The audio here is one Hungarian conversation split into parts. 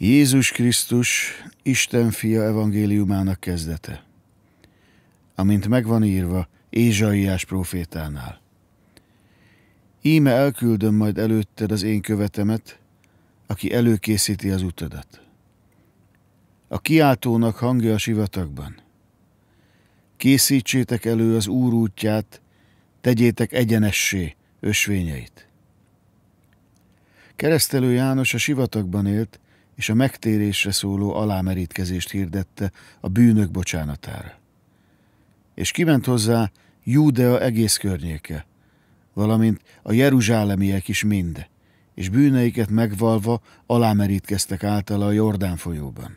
Jézus Krisztus, Isten fia evangéliumának kezdete, amint megvan írva Ézsaiás profétánál. Íme elküldöm majd előtted az én követemet, aki előkészíti az utadat. A kiáltónak hangja a sivatagban. Készítsétek elő az Úr útját, tegyétek egyenessé ösvényeit. Keresztelő János a sivatagban élt, és a megtérésre szóló alámerítkezést hirdette a bűnök bocsánatára. És kiment hozzá Júdea egész környéke, valamint a jeruzsálemiek is mind, és bűneiket megvalva alámerítkeztek általa a Jordán folyóban.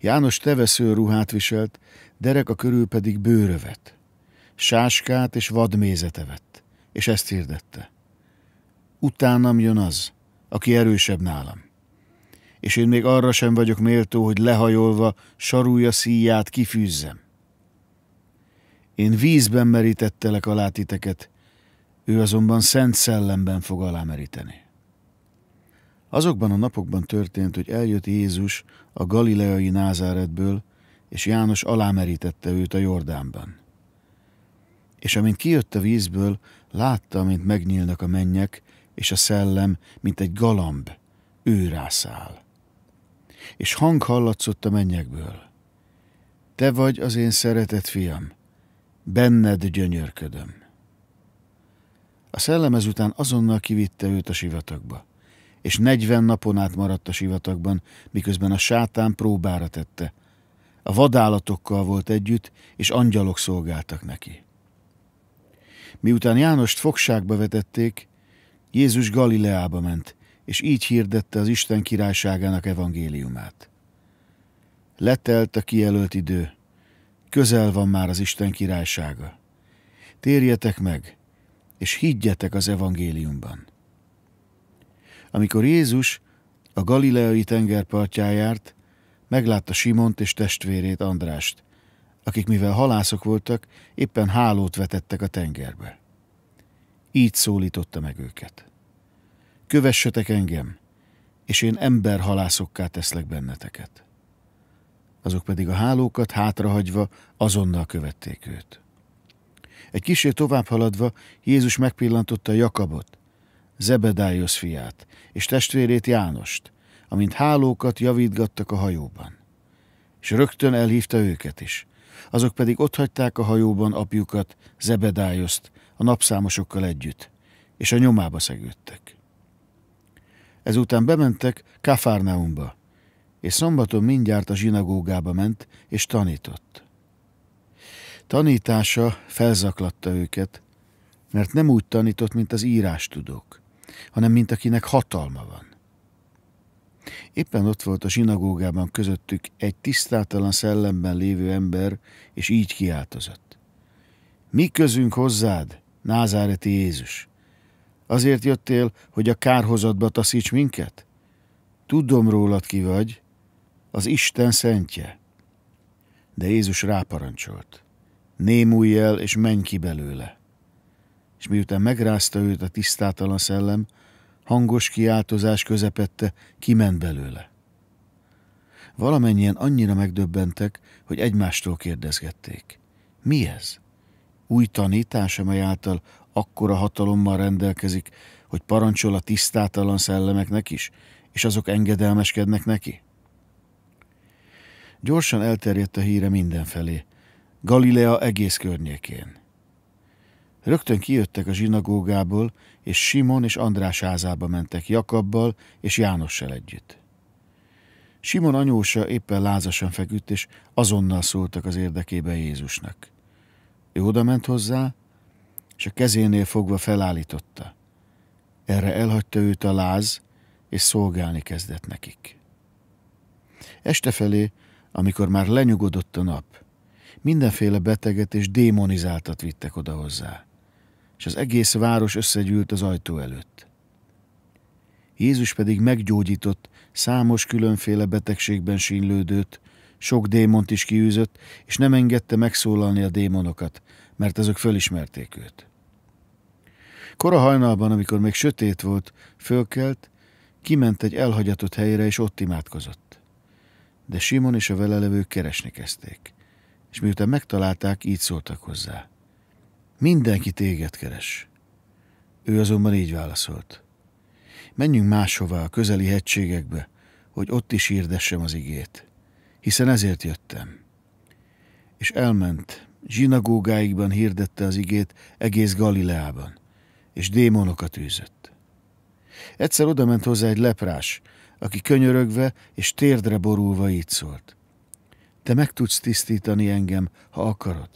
János tevesző ruhát viselt, Derek a körül pedig bőrövet, sáskát és vadmézet evett, és ezt hirdette. Utánam jön az, aki erősebb nálam. És én még arra sem vagyok méltó, hogy lehajolva sarúja szíját kifűzzem. Én vízben merítettelek alá titeket, ő azonban szent szellemben fog alámeríteni. Azokban a napokban történt, hogy eljött Jézus a galileai Názáretből, és János alámerítette őt a Jordánban. És amint kijött a vízből, látta, mint megnyílnak a mennyek, és a szellem, mint egy galamb, ő És hang hallatszott a mennyekből. Te vagy az én szeretett fiam, benned gyönyörködöm. A szellem ezután azonnal kivitte őt a sivatagba, és negyven napon át maradt a sivatagban, miközben a sátán próbára tette. A vadállatokkal volt együtt, és angyalok szolgáltak neki. Miután Jánost fogságba vetették, Jézus Galileába ment, és így hirdette az Isten királyságának evangéliumát. Letelt a kijelölt idő, közel van már az Isten királysága. Térjetek meg, és higgyetek az evangéliumban. Amikor Jézus a galileai tengerpartján járt, meglátta Simont és testvérét Andrást, akik mivel halászok voltak, éppen hálót vetettek a tengerbe. Így szólította meg őket. Kövessetek engem, és én emberhalászokká teszlek benneteket. Azok pedig a hálókat hátrahagyva azonnal követték őt. Egy kicsit tovább haladva Jézus megpillantotta Jakabot, Zebedájos fiát és testvérét Jánost, amint hálókat javítgattak a hajóban. És rögtön elhívta őket is. Azok pedig hagyták a hajóban apjukat, Zebedájoszt, a napszámosokkal együtt, és a nyomába szegődtek. Ezután bementek Kafárnaumba, és szombaton mindjárt a zsinagógába ment, és tanított. Tanítása felzaklatta őket, mert nem úgy tanított, mint az tudók, hanem mint akinek hatalma van. Éppen ott volt a zsinagógában közöttük egy tisztátalan szellemben lévő ember, és így kiáltozott. Mi közünk hozzád, názáreti Jézus. Azért jöttél, hogy a kárhozatba taszíts minket? Tudom rólad ki vagy, az Isten szentje. De Jézus ráparancsolt. Némulj el, és menj ki belőle. És miután megrázta őt a tisztátalan szellem, hangos kiáltozás közepette kiment belőle. Valamennyien annyira megdöbbentek, hogy egymástól kérdezgették. Mi ez? új tanítás, amely által akkora hatalommal rendelkezik, hogy parancsol a tisztátalan szellemeknek is, és azok engedelmeskednek neki? Gyorsan elterjedt a híre mindenfelé, Galilea egész környékén. Rögtön kijöttek a zsinagógából, és Simon és András házába mentek Jakabbal és Jánossal együtt. Simon anyósa éppen lázasan feküdt, és azonnal szóltak az érdekébe Jézusnak. Ő odament hozzá, és a kezénél fogva felállította. Erre elhagyta őt a láz, és szolgálni kezdett nekik. Este felé, amikor már lenyugodott a nap, mindenféle beteget és démonizáltat vittek oda hozzá, és az egész város összegyűlt az ajtó előtt. Jézus pedig meggyógyított számos különféle betegségben sínlődőt, sok démont is kiűzött, és nem engedte megszólalni a démonokat, mert azok fölismerték őt. Kora hajnalban, amikor még sötét volt, fölkelt, kiment egy elhagyatott helyre, és ott imádkozott. De Simon és a velelevők keresni kezdték, és miután megtalálták, így szóltak hozzá. Mindenki téged keres. Ő azonban így válaszolt. Menjünk máshová, a közeli hegységekbe, hogy ott is hirdessem az igét hiszen ezért jöttem. És elment, zsinagógáikban hirdette az igét egész Galileában, és démonokat űzött. Egyszer odament hozzá egy leprás, aki könyörögve és térdre borulva így szólt. Te meg tudsz tisztítani engem, ha akarod.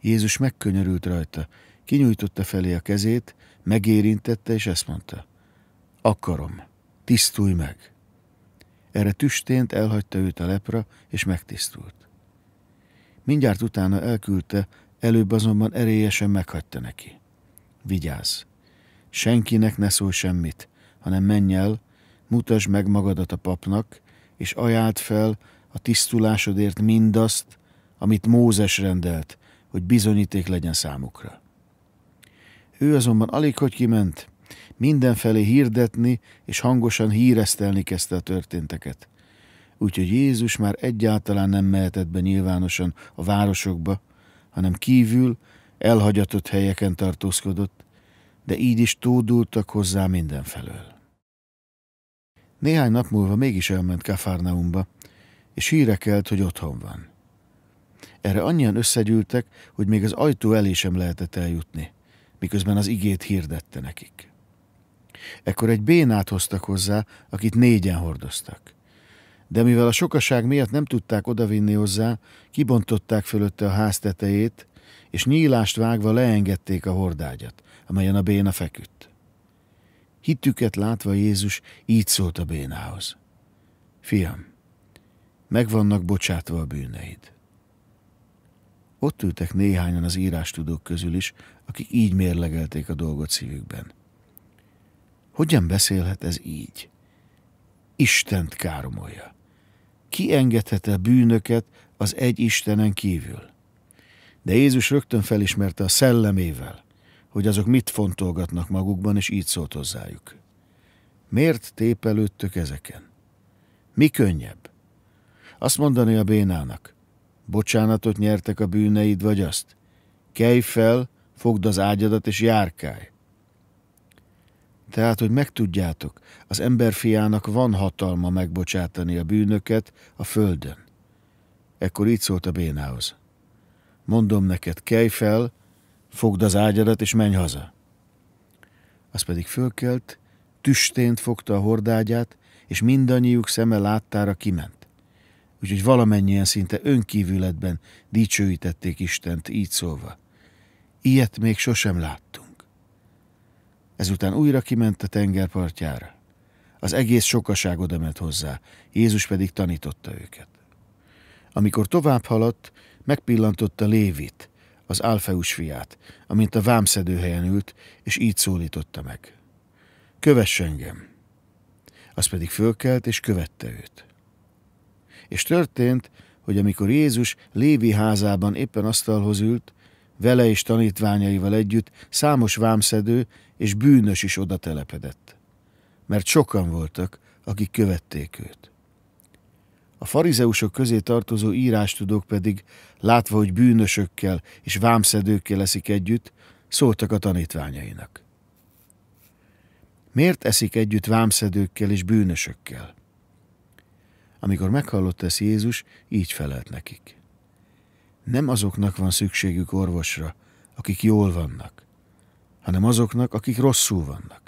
Jézus megkönyörült rajta, kinyújtotta felé a kezét, megérintette, és ezt mondta. Akarom, tisztulj meg! Erre tüstént elhagyta őt a lepra, és megtisztult. Mindjárt utána elküldte, előbb azonban erélyesen meghagyta neki. Vigyázz! Senkinek ne szól semmit, hanem menj el, mutasd meg magadat a papnak, és ajáld fel a tisztulásodért mindazt, amit Mózes rendelt, hogy bizonyíték legyen számukra. Ő azonban alig hogy kiment, mindenfelé hirdetni és hangosan híresztelni kezdte a történteket. Úgyhogy Jézus már egyáltalán nem mehetett be nyilvánosan a városokba, hanem kívül, elhagyatott helyeken tartózkodott, de így is tódultak hozzá mindenfelől. Néhány nap múlva mégis elment Kafarnaumba, és hírekelt, hogy otthon van. Erre annyian összegyűltek, hogy még az ajtó elé sem lehetett eljutni, miközben az igét hirdette nekik. Ekkor egy bénát hoztak hozzá, akit négyen hordoztak. De mivel a sokaság miatt nem tudták odavinni hozzá, kibontották fölötte a ház tetejét, és nyílást vágva leengedték a hordágyat, amelyen a béna feküdt. Hittüket látva Jézus így szólt a bénához. Fiam, megvannak bocsátva a bűneid. Ott ültek néhányan az írástudók közül is, akik így mérlegelték a dolgot szívükben. Hogyan beszélhet ez így? Istent káromolja. Ki engedhet-e bűnöket az egy Istenen kívül? De Jézus rögtön felismerte a szellemével, hogy azok mit fontolgatnak magukban, és így szólt hozzájuk. Miért tépelődtök ezeken? Mi könnyebb? Azt mondani a bénának, bocsánatot nyertek a bűneid, vagy azt? Kelj fel, fogd az ágyadat és járkálj. Tehát, hogy megtudjátok, az emberfiának van hatalma megbocsátani a bűnöket a földön. Ekkor így szólt a bénához. Mondom neked, kelj fel, fogd az ágyadat és menj haza. Az pedig fölkelt, tüstént fogta a hordágyát, és mindannyiuk szeme láttára kiment. Úgyhogy valamennyien szinte önkívületben dicsőítették Istent így szólva. Ilyet még sosem láttunk. Ezután újra kiment a tengerpartjára. Az egész sokaság odament hozzá, Jézus pedig tanította őket. Amikor tovább haladt, megpillantotta Lévit, az Alfeus fiát, amint a vámszedőhelyen ült, és így szólította meg. Kövess engem! Az pedig fölkelt, és követte őt. És történt, hogy amikor Jézus Lévi házában éppen asztalhoz ült, vele és tanítványaival együtt számos vámszedő és bűnös is oda telepedett, mert sokan voltak, akik követték őt. A farizeusok közé tartozó írástudók pedig, látva, hogy bűnösökkel és vámszedőkkel eszik együtt, szóltak a tanítványainak. Miért eszik együtt vámszedőkkel és bűnösökkel? Amikor meghallotta ezt Jézus, így felelt nekik nem azoknak van szükségük orvosra, akik jól vannak, hanem azoknak, akik rosszul vannak.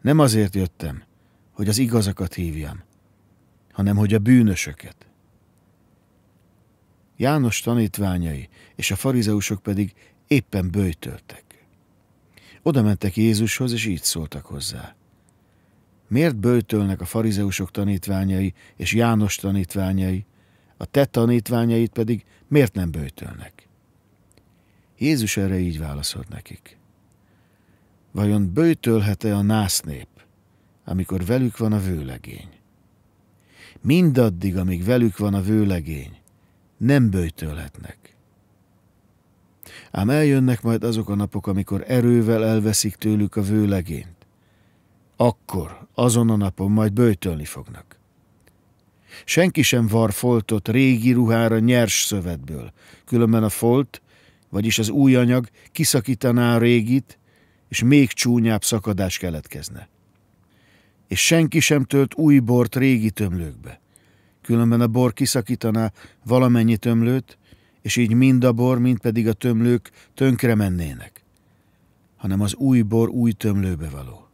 Nem azért jöttem, hogy az igazakat hívjam, hanem hogy a bűnösöket. János tanítványai és a farizeusok pedig éppen böjtöltek. Oda mentek Jézushoz, és így szóltak hozzá. Miért böjtölnek a farizeusok tanítványai és János tanítványai, a te tanítványait pedig miért nem böjtölnek? Jézus erre így válaszolt nekik. Vajon böjtölhet-e a násznép, amikor velük van a vőlegény? Mindaddig, amíg velük van a vőlegény, nem böjtölhetnek. Ám eljönnek majd azok a napok, amikor erővel elveszik tőlük a vőlegényt. Akkor, azon a napon majd böjtölni fognak. Senki sem var foltot régi ruhára nyers szövetből, különben a folt, vagyis az új anyag kiszakítaná a régit, és még csúnyább szakadás keletkezne. És senki sem tölt új bort régi tömlőkbe, különben a bor kiszakítaná valamennyi tömlőt, és így mind a bor, mind pedig a tömlők tönkre mennének, hanem az új bor új tömlőbe való.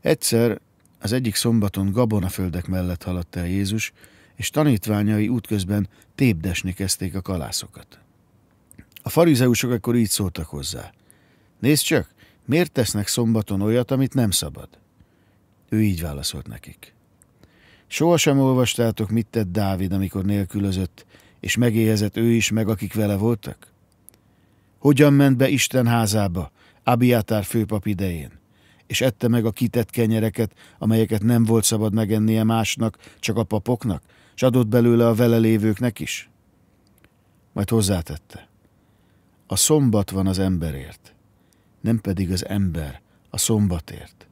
Egyszer az egyik szombaton gabonaföldek mellett haladt el Jézus, és tanítványai útközben tépdesni kezdték a kalászokat. A farizeusok akkor így szóltak hozzá. Nézd csak, miért tesznek szombaton olyat, amit nem szabad? Ő így válaszolt nekik. Sohasem olvastátok, mit tett Dávid, amikor nélkülözött, és megéhezett ő is, meg akik vele voltak? Hogyan ment be Isten házába, Abiátár főpap idején? és ette meg a kitett kenyereket, amelyeket nem volt szabad megennie másnak, csak a papoknak, és adott belőle a vele lévőknek is? Majd hozzátette. A szombat van az emberért, nem pedig az ember a szombatért.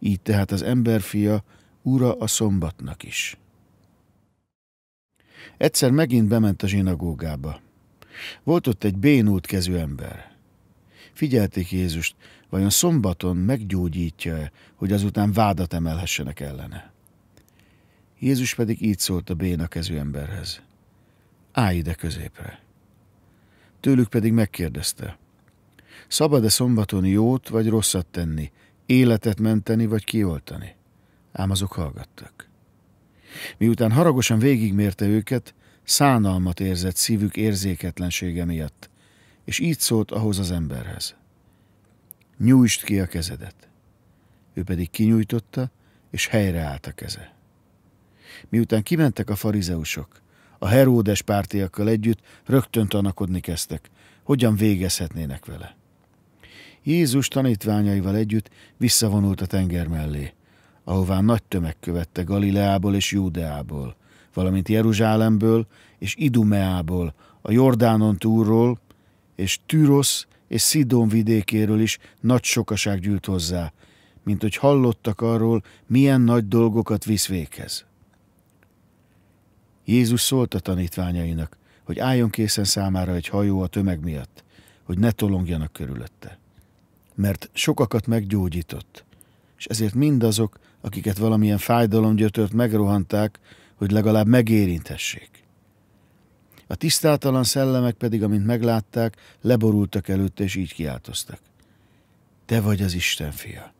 Így tehát az emberfia ura a szombatnak is. Egyszer megint bement a zsinagógába. Volt ott egy bénult kezű ember. Figyelték Jézust, vajon szombaton meggyógyítja-e, hogy azután vádat emelhessenek ellene. Jézus pedig így szólt a béna kezű emberhez. Állj ide középre. Tőlük pedig megkérdezte. Szabad-e szombaton jót vagy rosszat tenni, életet menteni vagy kioltani? Ám azok hallgattak. Miután haragosan végigmérte őket, szánalmat érzett szívük érzéketlensége miatt, és így szólt ahhoz az emberhez nyújtsd ki a kezedet. Ő pedig kinyújtotta, és helyreállt a keze. Miután kimentek a farizeusok, a heródes pártiakkal együtt rögtön tanakodni kezdtek, hogyan végezhetnének vele. Jézus tanítványaival együtt visszavonult a tenger mellé, ahová nagy tömeg követte Galileából és Júdeából, valamint Jeruzsálemből és Idumeából, a Jordánon túlról, és Tűrosz és Szidón vidékéről is nagy sokaság gyűlt hozzá, mint hogy hallottak arról, milyen nagy dolgokat visz véghez. Jézus szólt a tanítványainak, hogy álljon készen számára egy hajó a tömeg miatt, hogy ne tolongjanak körülötte. Mert sokakat meggyógyított, és ezért mindazok, akiket valamilyen fájdalom gyötört, megrohanták, hogy legalább megérinthessék. A tisztátalan szellemek pedig, amint meglátták, leborultak előtt és így kiáltoztak. Te vagy az Isten fia.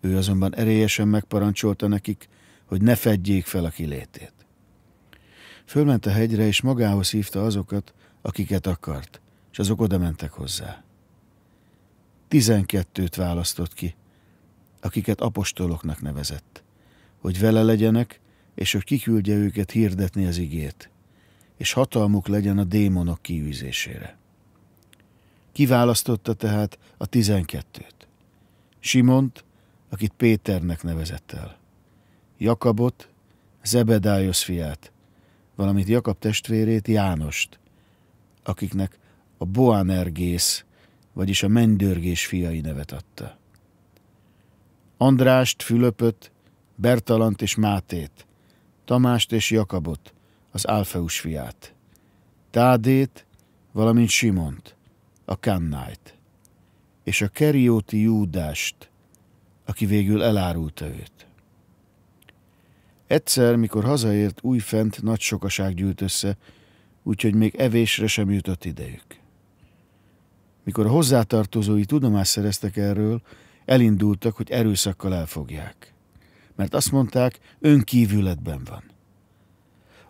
Ő azonban erélyesen megparancsolta nekik, hogy ne fedjék fel a kilétét. Fölment a hegyre, és magához hívta azokat, akiket akart, és azok oda mentek hozzá. Tizenkettőt választott ki, akiket apostoloknak nevezett, hogy vele legyenek, és hogy kiküldje őket hirdetni az igét, és hatalmuk legyen a démonok kiűzésére. Kiválasztotta tehát a tizenkettőt. Simont, akit Péternek nevezett el. Jakabot, Zebedájos fiát, valamint Jakab testvérét Jánost, akiknek a Boanergész, vagyis a mendörgés fiai nevet adta. Andrást, Fülöpöt, Bertalant és Mátét, Tamást és Jakabot, az Alfeus fiát, Tádét, valamint Simont, a Kannájt, és a Kerióti Júdást, aki végül elárulta őt. Egyszer, mikor hazaért, újfent nagy sokaság gyűlt össze, úgyhogy még evésre sem jutott idejük. Mikor a hozzátartozói tudomást szereztek erről, elindultak, hogy erőszakkal elfogják. Mert azt mondták, önkívületben van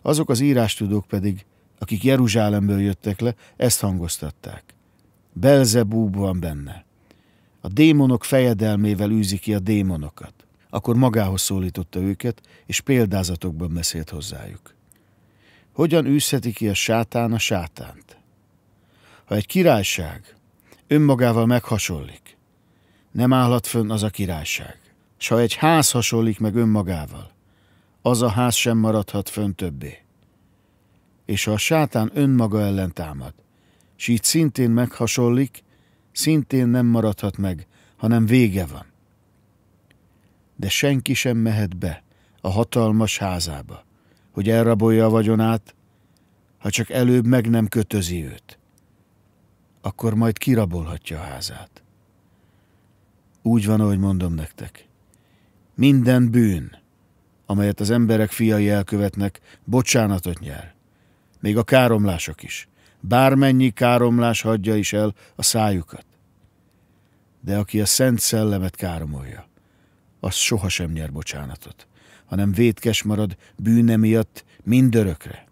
azok az írástudók pedig, akik Jeruzsálemből jöttek le, ezt hangoztatták. Belzebúb van benne. A démonok fejedelmével űzi ki a démonokat. Akkor magához szólította őket, és példázatokban beszélt hozzájuk. Hogyan űzheti ki a sátán a sátánt? Ha egy királyság önmagával meghasonlik, nem állhat fönn az a királyság. S ha egy ház hasonlik meg önmagával, az a ház sem maradhat fönn többé. És ha a sátán önmaga ellen támad, s így szintén meghasonlik, szintén nem maradhat meg, hanem vége van. De senki sem mehet be a hatalmas házába, hogy elrabolja a vagyonát, ha csak előbb meg nem kötözi őt. Akkor majd kirabolhatja a házát. Úgy van, ahogy mondom nektek. Minden bűn, amelyet az emberek fiai elkövetnek, bocsánatot nyer. Még a káromlások is. Bármennyi káromlás hagyja is el a szájukat. De aki a szent szellemet káromolja, az sohasem nyer bocsánatot, hanem vétkes marad bűne miatt mindörökre.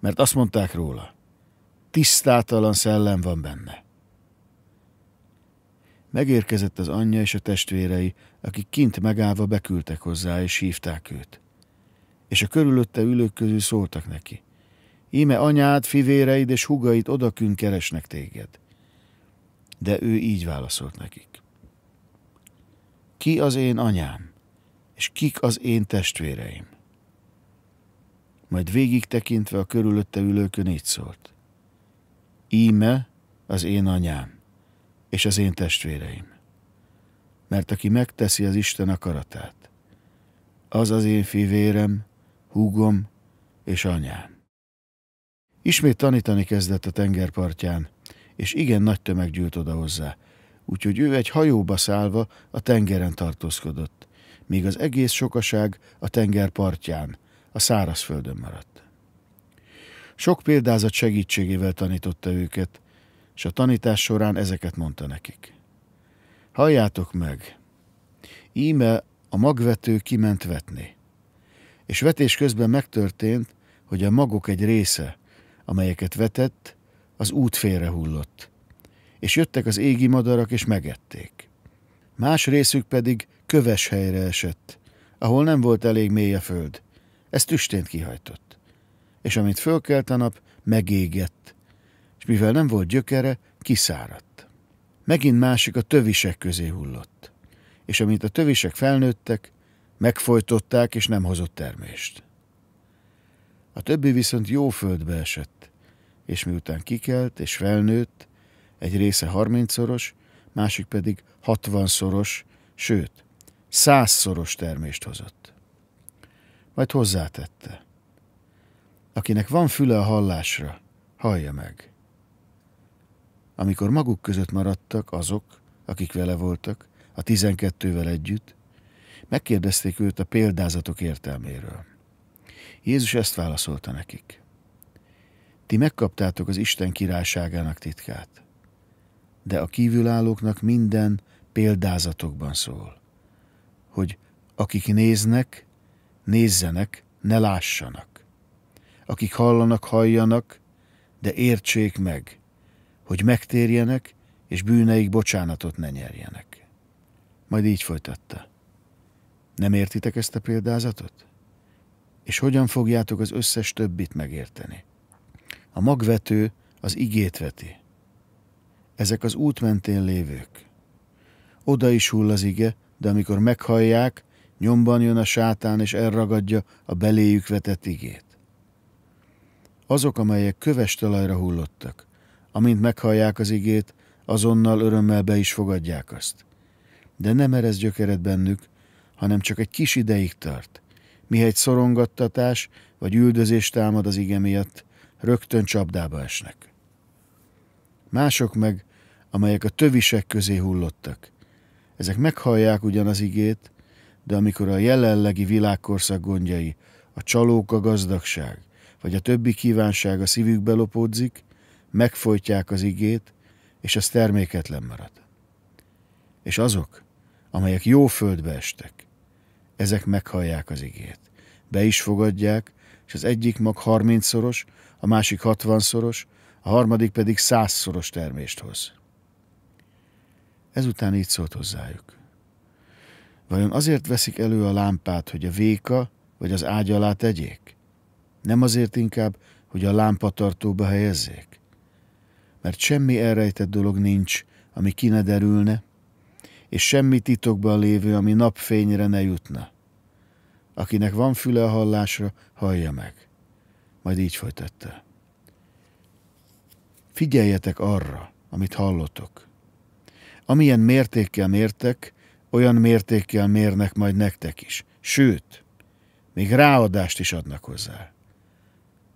Mert azt mondták róla, tisztátalan szellem van benne. Megérkezett az anyja és a testvérei, akik kint megállva beküldtek hozzá, és hívták őt. És a körülötte ülők közül szóltak neki. Íme anyád, fivéreid és hugaid odakünk keresnek téged. De ő így válaszolt nekik. Ki az én anyám, és kik az én testvéreim? Majd végig tekintve a körülötte ülőkön így szólt. Íme az én anyám, és az én testvéreim mert aki megteszi az Isten akaratát, az az én fivérem, húgom és anyám. Ismét tanítani kezdett a tengerpartján, és igen nagy tömeg gyűlt oda hozzá, úgyhogy ő egy hajóba szállva a tengeren tartózkodott, míg az egész sokaság a tengerpartján a szárazföldön maradt. Sok példázat segítségével tanította őket, és a tanítás során ezeket mondta nekik. Halljátok meg! Íme a magvető kiment vetni. És vetés közben megtörtént, hogy a magok egy része, amelyeket vetett, az út félre hullott. És jöttek az égi madarak, és megették. Más részük pedig köves helyre esett, ahol nem volt elég mély a föld. Ez tüstént kihajtott. És amint fölkelt a nap, megégett, és mivel nem volt gyökere, kiszáradt megint másik a tövisek közé hullott. És amint a tövisek felnőttek, megfojtották és nem hozott termést. A többi viszont jó földbe esett, és miután kikelt és felnőtt, egy része harmincszoros, másik pedig hatvanszoros, sőt, százszoros termést hozott. Majd hozzátette. Akinek van füle a hallásra, hallja meg. Amikor maguk között maradtak azok, akik vele voltak, a tizenkettővel együtt, megkérdezték őt a példázatok értelméről. Jézus ezt válaszolta nekik. Ti megkaptátok az Isten királyságának titkát, de a kívülállóknak minden példázatokban szól, hogy akik néznek, nézzenek, ne lássanak. Akik hallanak, halljanak, de értsék meg, hogy megtérjenek, és bűneik bocsánatot ne nyerjenek. Majd így folytatta. Nem értitek ezt a példázatot? És hogyan fogjátok az összes többit megérteni? A magvető az igét veti. Ezek az út mentén lévők. Oda is hull az ige, de amikor meghallják, nyomban jön a sátán és elragadja a beléjük vetett igét. Azok, amelyek köves talajra hullottak, amint meghallják az igét, azonnal örömmel be is fogadják azt. De nem erez gyökeret bennük, hanem csak egy kis ideig tart. Mihegy szorongattatás vagy üldözés támad az ige miatt, rögtön csapdába esnek. Mások meg, amelyek a tövisek közé hullottak. Ezek meghallják ugyan az igét, de amikor a jelenlegi világkorszak gondjai, a csalók a gazdagság, vagy a többi kívánság a szívükbe lopódzik, megfojtják az igét, és az terméketlen marad. És azok, amelyek jó földbe estek, ezek meghallják az igét. Be is fogadják, és az egyik mag harmincszoros, a másik hatvanszoros, a harmadik pedig százszoros termést hoz. Ezután így szólt hozzájuk. Vajon azért veszik elő a lámpát, hogy a véka vagy az ágy alá tegyék? Nem azért inkább, hogy a lámpatartóba helyezzék? mert semmi elrejtett dolog nincs, ami ki ne derülne, és semmi titokban lévő, ami napfényre ne jutna. Akinek van füle a hallásra, hallja meg. Majd így folytatta. Figyeljetek arra, amit hallotok. Amilyen mértékkel mértek, olyan mértékkel mérnek majd nektek is. Sőt, még ráadást is adnak hozzá.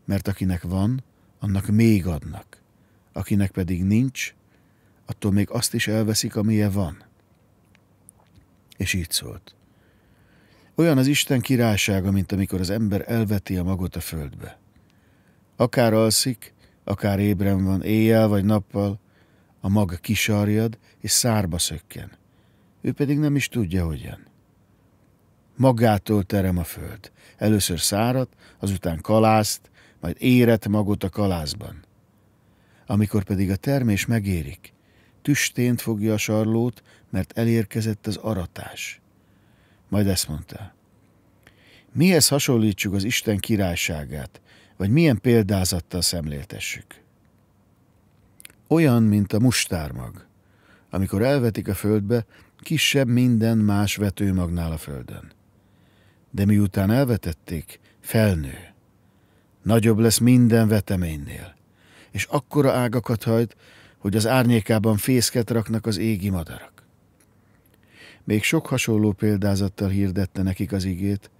Mert akinek van, annak még adnak akinek pedig nincs, attól még azt is elveszik, amilyen van. És így szólt. Olyan az Isten királysága, mint amikor az ember elveti a magot a földbe. Akár alszik, akár ébren van, éjjel vagy nappal, a mag kisarjad és szárba szökken. Ő pedig nem is tudja, hogyan. Magától terem a föld. Először szárat, azután kalászt, majd éret magot a kalászban. Amikor pedig a termés megérik, tüstént fogja a sarlót, mert elérkezett az aratás. Majd ezt mondta. Mihez hasonlítsuk az Isten királyságát, vagy milyen példázattal szemléltessük? Olyan, mint a mustármag. Amikor elvetik a földbe, kisebb minden más vetőmagnál a földön. De miután elvetették, felnő. Nagyobb lesz minden veteménynél és akkora ágakat hajt, hogy az árnyékában fészket raknak az égi madarak. Még sok hasonló példázattal hirdette nekik az igét,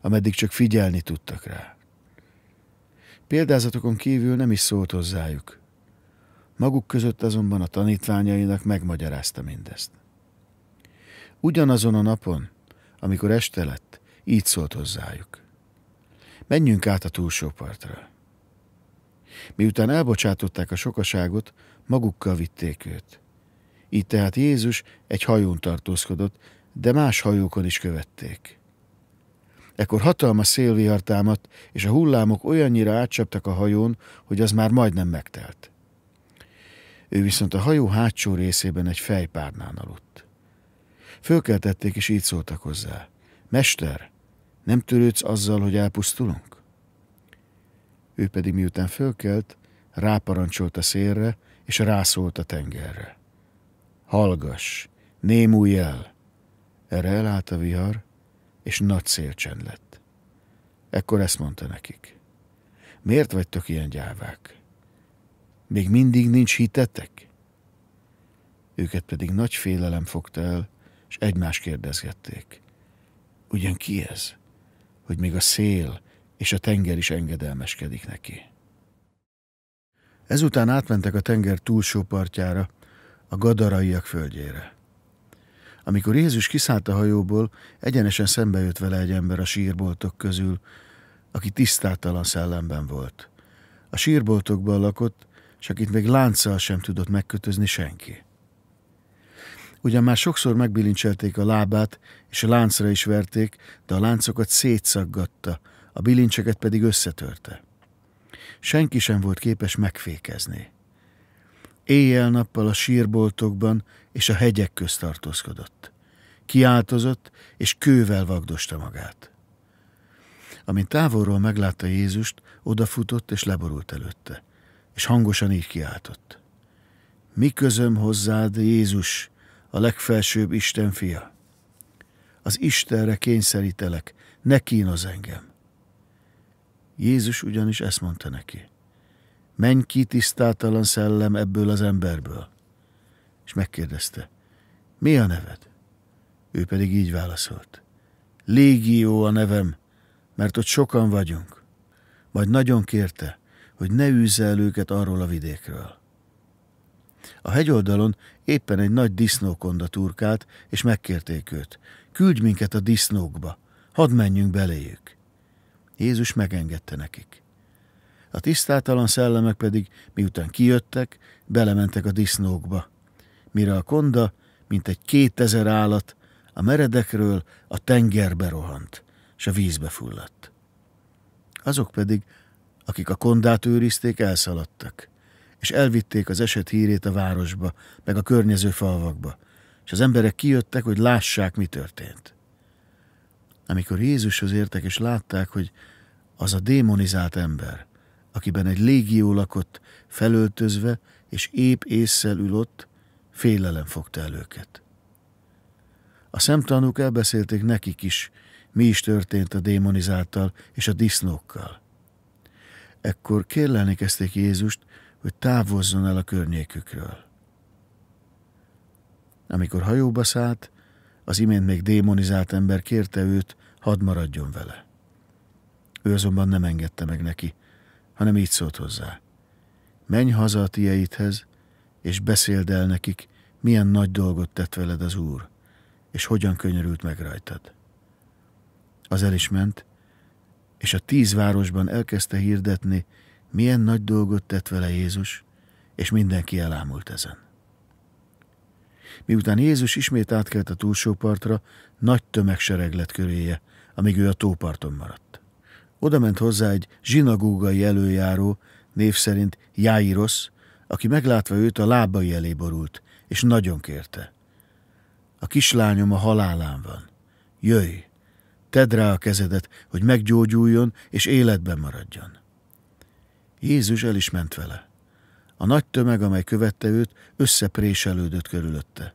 ameddig csak figyelni tudtak rá. Példázatokon kívül nem is szólt hozzájuk. Maguk között azonban a tanítványainak megmagyarázta mindezt. Ugyanazon a napon, amikor este lett, így szólt hozzájuk. Menjünk át a túlsó partra. Miután elbocsátották a sokaságot, magukkal vitték őt. Így tehát Jézus egy hajón tartózkodott, de más hajókon is követték. Ekkor hatalmas szélvihar támadt, és a hullámok olyannyira átcsaptak a hajón, hogy az már majdnem megtelt. Ő viszont a hajó hátsó részében egy fejpárnán aludt. Fölkeltették, és így szóltak hozzá. Mester, nem törődsz azzal, hogy elpusztulunk? Ő pedig miután fölkelt, ráparancsolt a szélre, és rászólt a tengerre. Hallgass, némulj el! Erre elállt a vihar, és nagy szélcsend lett. Ekkor ezt mondta nekik. Miért vagytok ilyen gyávák? Még mindig nincs hitetek? Őket pedig nagy félelem fogta el, és egymást kérdezgették. Ugyan ki ez, hogy még a szél és a tenger is engedelmeskedik neki. Ezután átmentek a tenger túlsó partjára, a gadaraiak földjére. Amikor Jézus kiszállt a hajóból, egyenesen szembe jött vele egy ember a sírboltok közül, aki tisztátalan szellemben volt. A sírboltokban lakott, s akit még lánccal sem tudott megkötözni senki. Ugyan már sokszor megbilincselték a lábát, és a láncra is verték, de a láncokat szétszaggatta, a bilincseket pedig összetörte. Senki sem volt képes megfékezni. Éjjel-nappal a sírboltokban és a hegyek közt tartózkodott. Kiáltozott, és kővel vagdosta magát. Amint távolról meglátta Jézust, odafutott és leborult előtte, és hangosan így kiáltott. Mi közöm hozzád, Jézus, a legfelsőbb Isten fia? Az Istenre kényszerítelek, ne kínoz engem. Jézus ugyanis ezt mondta neki. Menj ki, tisztátalan szellem ebből az emberből. És megkérdezte, mi a neved? Ő pedig így válaszolt. Légió a nevem, mert ott sokan vagyunk. Majd nagyon kérte, hogy ne űzze el őket arról a vidékről. A hegyoldalon éppen egy nagy disznókonda turkált, és megkérték őt. Küldj minket a disznókba, hadd menjünk beléjük. Jézus megengedte nekik. A tisztátalan szellemek pedig, miután kijöttek, belementek a disznókba, mire a konda, mint egy kétezer állat, a meredekről a tengerbe rohant, és a vízbe fulladt. Azok pedig, akik a kondát őrizték, elszaladtak, és elvitték az eset hírét a városba, meg a környező falvakba, és az emberek kijöttek, hogy lássák, mi történt. Amikor Jézushoz értek, és látták, hogy az a démonizált ember, akiben egy légió lakott, felöltözve és épp észszel ülott, félelem fogta el őket. A szemtanúk elbeszélték nekik is, mi is történt a démonizáltal és a disznókkal. Ekkor kérlelni kezdték Jézust, hogy távozzon el a környékükről. Amikor hajóba szállt, az imént még démonizált ember kérte őt, hadd maradjon vele. Ő azonban nem engedte meg neki, hanem így szólt hozzá. Menj haza a tieidhez, és beszéld el nekik, milyen nagy dolgot tett veled az Úr, és hogyan könyörült meg rajtad. Az el is ment, és a tíz városban elkezdte hirdetni, milyen nagy dolgot tett vele Jézus, és mindenki elámult ezen. Miután Jézus ismét átkelt a túlsó partra, nagy tömegsereg lett köréje, amíg ő a tóparton maradt. Oda ment hozzá egy zsinagógai előjáró, név szerint Jairos, aki meglátva őt a lábai elé borult, és nagyon kérte. A kislányom a halálán van. Jöjj! Tedd rá a kezedet, hogy meggyógyuljon és életben maradjon. Jézus el is ment vele. A nagy tömeg, amely követte őt, összepréselődött körülötte.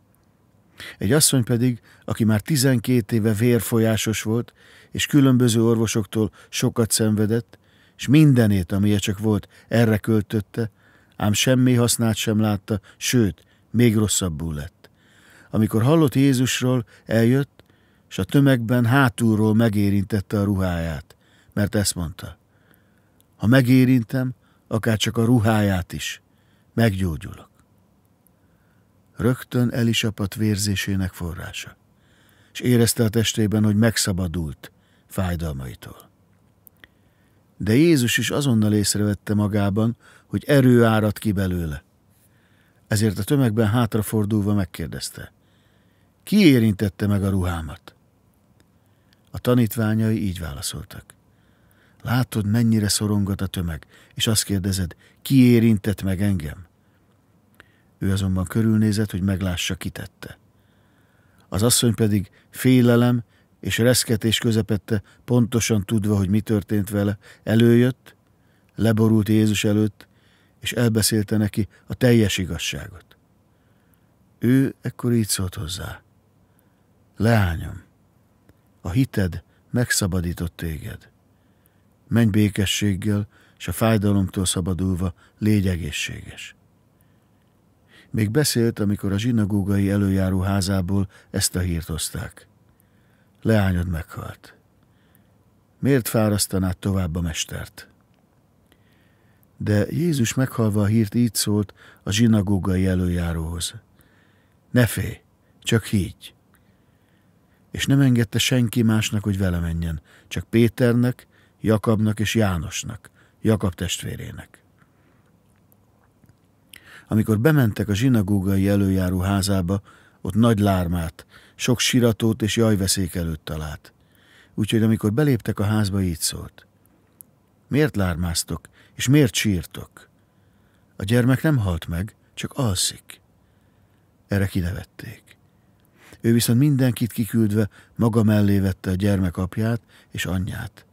Egy asszony pedig, aki már tizenkét éve vérfolyásos volt, és különböző orvosoktól sokat szenvedett, és mindenét, amilyen csak volt, erre költötte, ám semmi hasznát sem látta, sőt, még rosszabbul lett. Amikor hallott Jézusról, eljött, és a tömegben hátulról megérintette a ruháját, mert ezt mondta. Ha megérintem, akár csak a ruháját is, meggyógyulok. Rögtön elisapadt vérzésének forrása, és érezte a testében, hogy megszabadult fájdalmaitól. De Jézus is azonnal észrevette magában, hogy erő árad ki belőle. Ezért a tömegben hátrafordulva megkérdezte. Ki érintette meg a ruhámat? A tanítványai így válaszoltak. Látod, mennyire szorongat a tömeg, és azt kérdezed, ki érintett meg engem? Ő azonban körülnézett, hogy meglássa, kitette. Az asszony pedig félelem és reszketés közepette, pontosan tudva, hogy mi történt vele, előjött, leborult Jézus előtt, és elbeszélte neki a teljes igazságot. Ő ekkor így szólt hozzá. Leányom, a hited megszabadított téged. Menj békességgel, és a fájdalomtól szabadulva légy egészséges. Még beszélt, amikor a zsinagógai előjáró házából ezt a hírt hozták leányod meghalt. Miért fárasztanád tovább a mestert? De Jézus meghalva a hírt így szólt a zsinagógai előjáróhoz. Ne félj, csak higgy. És nem engedte senki másnak, hogy vele menjen, csak Péternek, Jakabnak és Jánosnak, Jakab testvérének. Amikor bementek a zsinagógai előjáró házába, ott nagy lármát, sok siratót és jajveszék előtt talált. Úgyhogy amikor beléptek a házba, így szólt. Miért lármáztok, és miért sírtok? A gyermek nem halt meg, csak alszik. Erre kinevették. Ő viszont mindenkit kiküldve maga mellé vette a gyermek apját és anyját,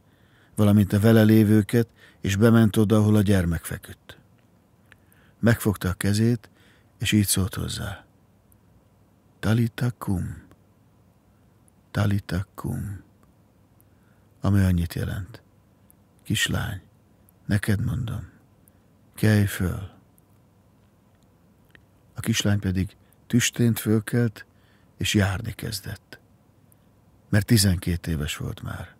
valamint a vele lévőket, és bement oda, ahol a gyermek feküdt. Megfogta a kezét, és így szólt hozzá. Talita kum talitakum, ami annyit jelent. Kislány, neked mondom, kelj föl. A kislány pedig tüstént fölkelt, és járni kezdett, mert tizenkét éves volt már.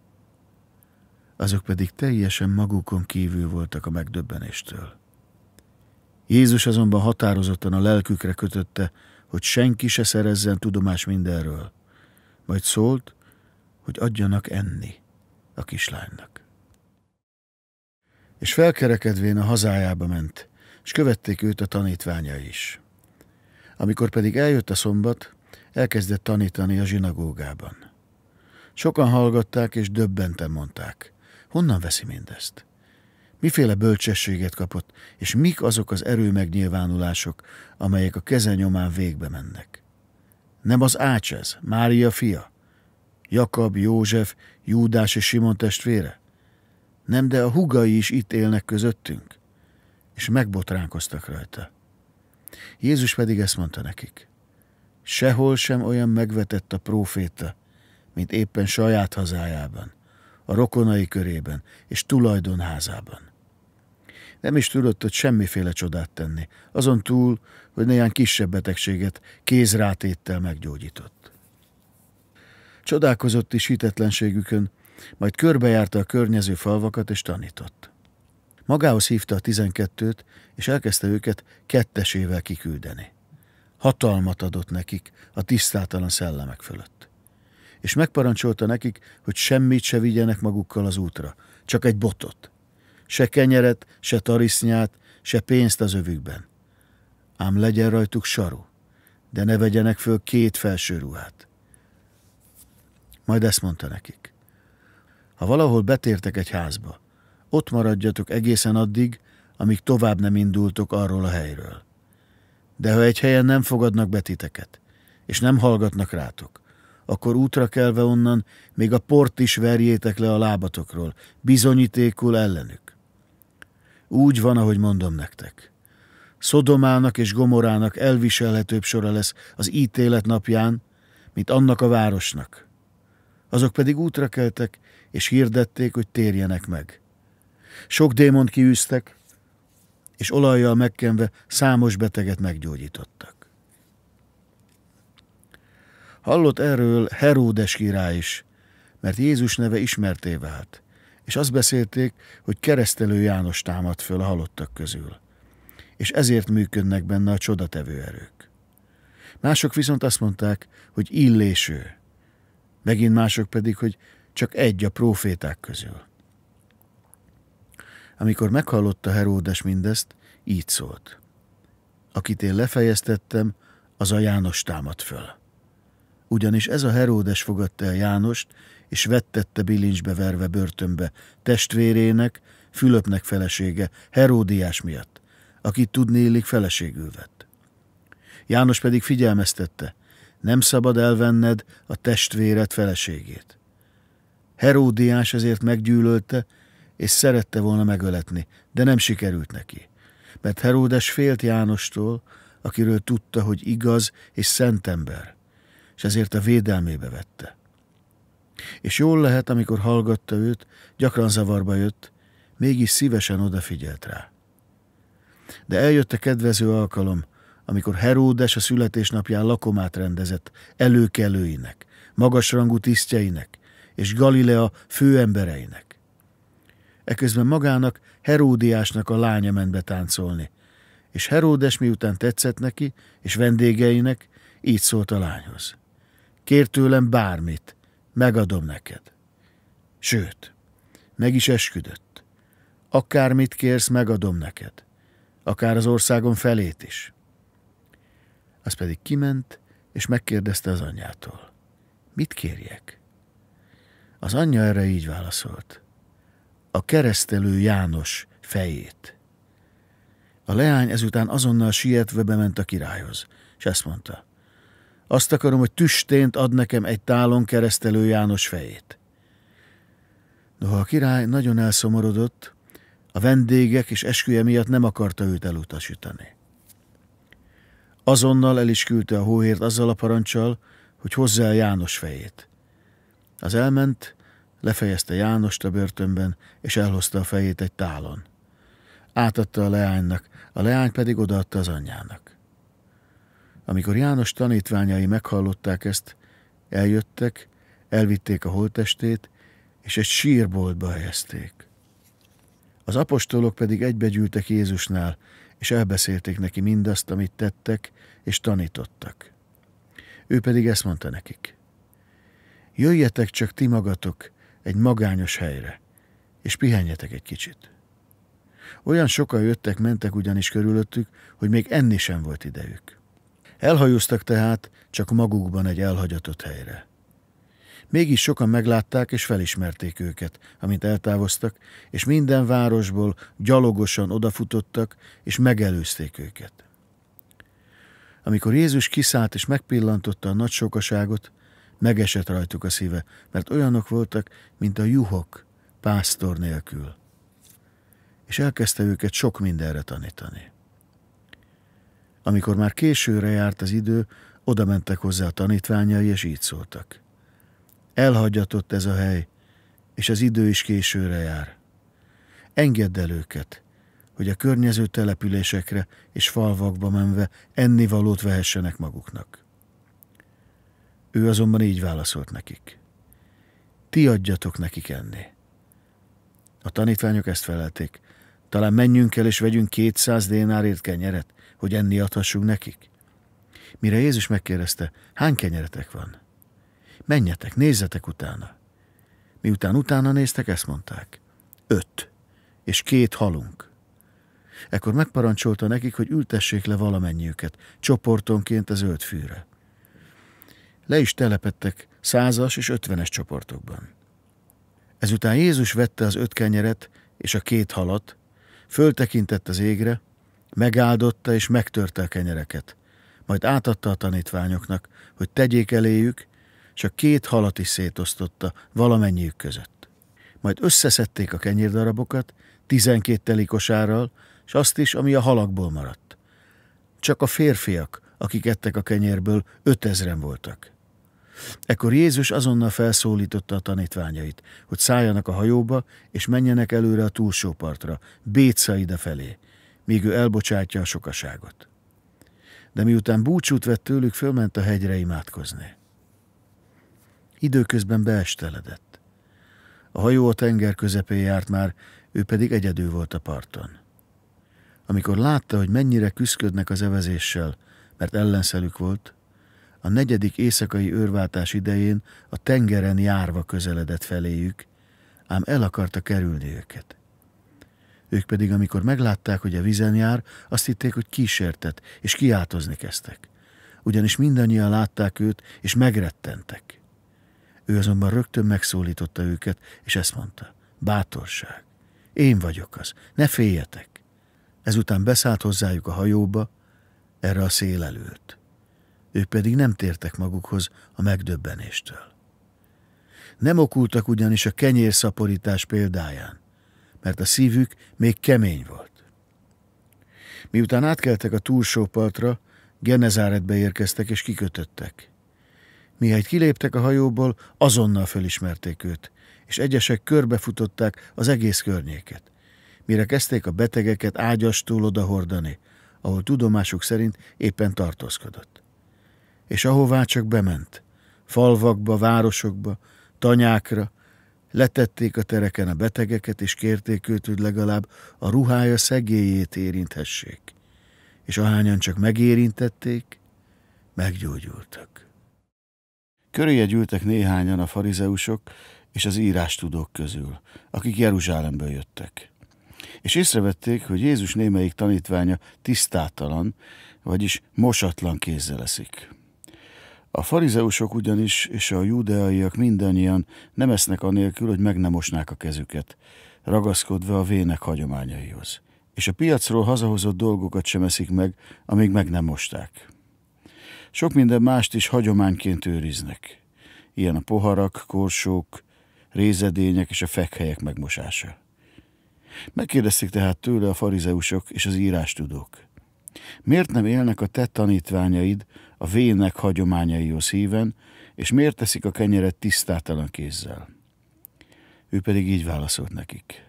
Azok pedig teljesen magukon kívül voltak a megdöbbenéstől. Jézus azonban határozottan a lelkükre kötötte, hogy senki se szerezzen tudomás mindenről, majd szólt, hogy adjanak enni a kislánynak. És felkerekedvén a hazájába ment, és követték őt a tanítványai is. Amikor pedig eljött a szombat, elkezdett tanítani a zsinagógában. Sokan hallgatták, és döbbenten mondták, honnan veszi mindezt? Miféle bölcsességet kapott, és mik azok az erő megnyilvánulások, amelyek a keze nyomán végbe mennek? nem az ács ez, Mária fia? Jakab, József, Júdás és Simon testvére? Nem, de a hugai is itt élnek közöttünk. És megbotránkoztak rajta. Jézus pedig ezt mondta nekik. Sehol sem olyan megvetett a próféta, mint éppen saját hazájában, a rokonai körében és tulajdonházában. Nem is tudott ott semmiféle csodát tenni, azon túl, hogy néhány kisebb betegséget kézrátéttel meggyógyított. Csodálkozott is hitetlenségükön, majd körbejárta a környező falvakat és tanított. Magához hívta a tizenkettőt, és elkezdte őket kettesével kiküldeni. Hatalmat adott nekik a tisztátalan szellemek fölött. És megparancsolta nekik, hogy semmit se vigyenek magukkal az útra, csak egy botot – se kenyeret, se tarisznyát, se pénzt az övükben. Ám legyen rajtuk saru, de ne vegyenek föl két felső ruhát. Majd ezt mondta nekik. Ha valahol betértek egy házba, ott maradjatok egészen addig, amíg tovább nem indultok arról a helyről. De ha egy helyen nem fogadnak betiteket, és nem hallgatnak rátok, akkor útra kelve onnan még a port is verjétek le a lábatokról, bizonyítékul ellenük. Úgy van, ahogy mondom nektek. Szodomának és Gomorának elviselhetőbb sora lesz az ítélet napján, mint annak a városnak. Azok pedig útra keltek, és hirdették, hogy térjenek meg. Sok démont kiűztek, és olajjal megkenve számos beteget meggyógyítottak. Hallott erről Heródes király is, mert Jézus neve ismerté vált, és azt beszélték, hogy keresztelő János támad föl a halottak közül. És ezért működnek benne a csodatevő erők. Mások viszont azt mondták, hogy illéső. Megint mások pedig, hogy csak egy a proféták közül. Amikor meghallotta Heródes mindezt, így szólt. Akit én lefejeztettem, az a János támad föl. Ugyanis ez a Heródes fogadta el Jánost, és vettette bilincsbe verve börtönbe testvérének, Fülöpnek felesége, Heródiás miatt, akit tudnélik feleségül vett. János pedig figyelmeztette, nem szabad elvenned a testvéred feleségét. Heródiás ezért meggyűlölte, és szerette volna megöletni, de nem sikerült neki, mert Heródes félt Jánostól, akiről tudta, hogy igaz és szent ember, és ezért a védelmébe vette. És jól lehet, amikor hallgatta őt, gyakran zavarba jött, mégis szívesen odafigyelt rá. De eljött a kedvező alkalom, amikor Heródes a születésnapján lakomát rendezett előkelőinek, magasrangú tisztjeinek és Galilea főembereinek. Eközben magának Heródiásnak a lánya ment betáncolni, és Heródes miután tetszett neki és vendégeinek, így szólt a lányhoz. Kér tőlem bármit, megadom neked. Sőt, meg is esküdött. Akármit kérsz, megadom neked. Akár az országon felét is. Az pedig kiment, és megkérdezte az anyjától. Mit kérjek? Az anyja erre így válaszolt. A keresztelő János fejét. A leány ezután azonnal sietve bement a királyhoz, és ezt mondta. Azt akarom, hogy tüstént ad nekem egy tálon keresztelő János fejét. Noha a király nagyon elszomorodott, a vendégek és esküje miatt nem akarta őt elutasítani. Azonnal el is küldte a hóhért azzal a parancsal, hogy hozzá János fejét. Az elment, lefejezte Jánost a börtönben, és elhozta a fejét egy tálon. Átadta a leánynak, a leány pedig odaadta az anyjának. Amikor János tanítványai meghallották ezt, eljöttek, elvitték a holttestét, és egy sírboltba helyezték. Az apostolok pedig egybegyűltek Jézusnál, és elbeszélték neki mindazt, amit tettek, és tanítottak. Ő pedig ezt mondta nekik. Jöjjetek csak ti magatok egy magányos helyre, és pihenjetek egy kicsit. Olyan sokan jöttek, mentek ugyanis körülöttük, hogy még enni sem volt idejük. Elhajóztak tehát csak magukban egy elhagyatott helyre. Mégis sokan meglátták és felismerték őket, amint eltávoztak, és minden városból gyalogosan odafutottak, és megelőzték őket. Amikor Jézus kiszállt és megpillantotta a nagy sokaságot, megesett rajtuk a szíve, mert olyanok voltak, mint a juhok, pásztor nélkül. És elkezdte őket sok mindenre tanítani. Amikor már későre járt az idő, oda mentek hozzá a tanítványai, és így szóltak. Elhagyatott ez a hely, és az idő is későre jár. Engedd el őket, hogy a környező településekre és falvakba menve ennivalót vehessenek maguknak. Ő azonban így válaszolt nekik. Ti adjatok nekik enni. A tanítványok ezt felelték. Talán menjünk el és vegyünk 200 dénárért kenyeret, hogy enni adhassunk nekik? Mire Jézus megkérdezte, hány kenyeretek van? Menjetek, nézzetek utána. Miután utána néztek, ezt mondták. Öt, és két halunk. Ekkor megparancsolta nekik, hogy ültessék le valamennyiüket, csoportonként az öt fűre. Le is telepettek százas és ötvenes csoportokban. Ezután Jézus vette az öt kenyeret és a két halat, föltekintett az égre, megáldotta és megtörte a kenyereket. Majd átadta a tanítványoknak, hogy tegyék eléjük, csak két halat is szétosztotta valamennyiük között. Majd összeszedték a kenyérdarabokat, tizenkét telikosárral, és azt is, ami a halakból maradt. Csak a férfiak, akik ettek a kenyérből, ötezren voltak. Ekkor Jézus azonnal felszólította a tanítványait, hogy szálljanak a hajóba, és menjenek előre a túlsó partra, ide felé, míg ő elbocsátja a sokaságot. De miután búcsút vett tőlük, fölment a hegyre imádkozni. Időközben beesteledett. A hajó a tenger közepén járt már, ő pedig egyedül volt a parton. Amikor látta, hogy mennyire küszködnek az evezéssel, mert ellenszelük volt, a negyedik éjszakai őrváltás idején a tengeren járva közeledett feléjük, ám el akarta kerülni őket. Ők pedig, amikor meglátták, hogy a vizen jár, azt hitték, hogy kísértet, és kiáltozni kezdtek. Ugyanis mindannyian látták őt, és megrettentek. Ő azonban rögtön megszólította őket, és ezt mondta. Bátorság! Én vagyok az, ne féljetek! Ezután beszállt hozzájuk a hajóba, erre a szél előtt. Ők pedig nem tértek magukhoz a megdöbbenéstől. Nem okultak ugyanis a kenyérszaporítás példáján mert a szívük még kemény volt. Miután átkeltek a túlsó partra, Genezáretbe érkeztek és kikötöttek. Mihelyt kiléptek a hajóból, azonnal fölismerték őt, és egyesek körbefutották az egész környéket, mire kezdték a betegeket ágyastól odahordani, ahol tudomásuk szerint éppen tartózkodott. És ahová csak bement, falvakba, városokba, tanyákra, letették a tereken a betegeket, és kérték őt, hogy legalább a ruhája szegélyét érinthessék. És ahányan csak megérintették, meggyógyultak. Köréje gyűltek néhányan a farizeusok és az írástudók közül, akik Jeruzsálemből jöttek. És észrevették, hogy Jézus némelyik tanítványa tisztátalan, vagyis mosatlan kézzel eszik. A farizeusok ugyanis és a judeaiak mindannyian nem esznek anélkül, hogy meg nem mosnák a kezüket, ragaszkodva a vének hagyományaihoz. És a piacról hazahozott dolgokat sem eszik meg, amíg meg nem mosták. Sok minden mást is hagyományként őriznek. Ilyen a poharak, korsók, rézedények és a fekhelyek megmosása. Megkérdezték tehát tőle a farizeusok és az írástudók. Miért nem élnek a te tanítványaid a vének hagyományaihoz szíven, és miért teszik a kenyeret tisztátalan kézzel? Ő pedig így válaszolt nekik.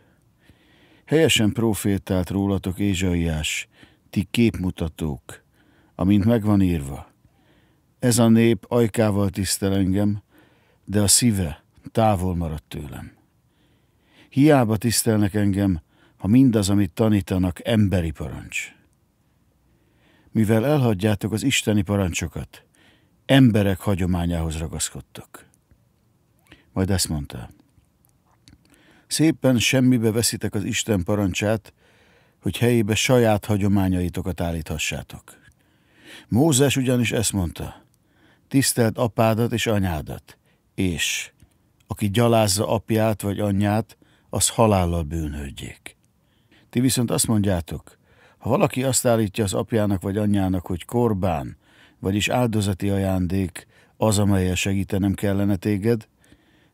Helyesen profétált rólatok Ézsaiás, ti képmutatók, amint megvan írva. Ez a nép ajkával tisztel engem, de a szíve távol maradt tőlem. Hiába tisztelnek engem, ha mindaz, amit tanítanak, emberi parancs mivel elhagyjátok az isteni parancsokat, emberek hagyományához ragaszkodtok. Majd ezt mondta. Szépen semmibe veszitek az Isten parancsát, hogy helyébe saját hagyományaitokat állíthassátok. Mózes ugyanis ezt mondta, tisztelt apádat és anyádat, és aki gyalázza apját vagy anyját, az halállal bűnhődjék. Ti viszont azt mondjátok, ha valaki azt állítja az apjának vagy anyjának, hogy korbán, vagyis áldozati ajándék az, amelyel segítenem kellene téged,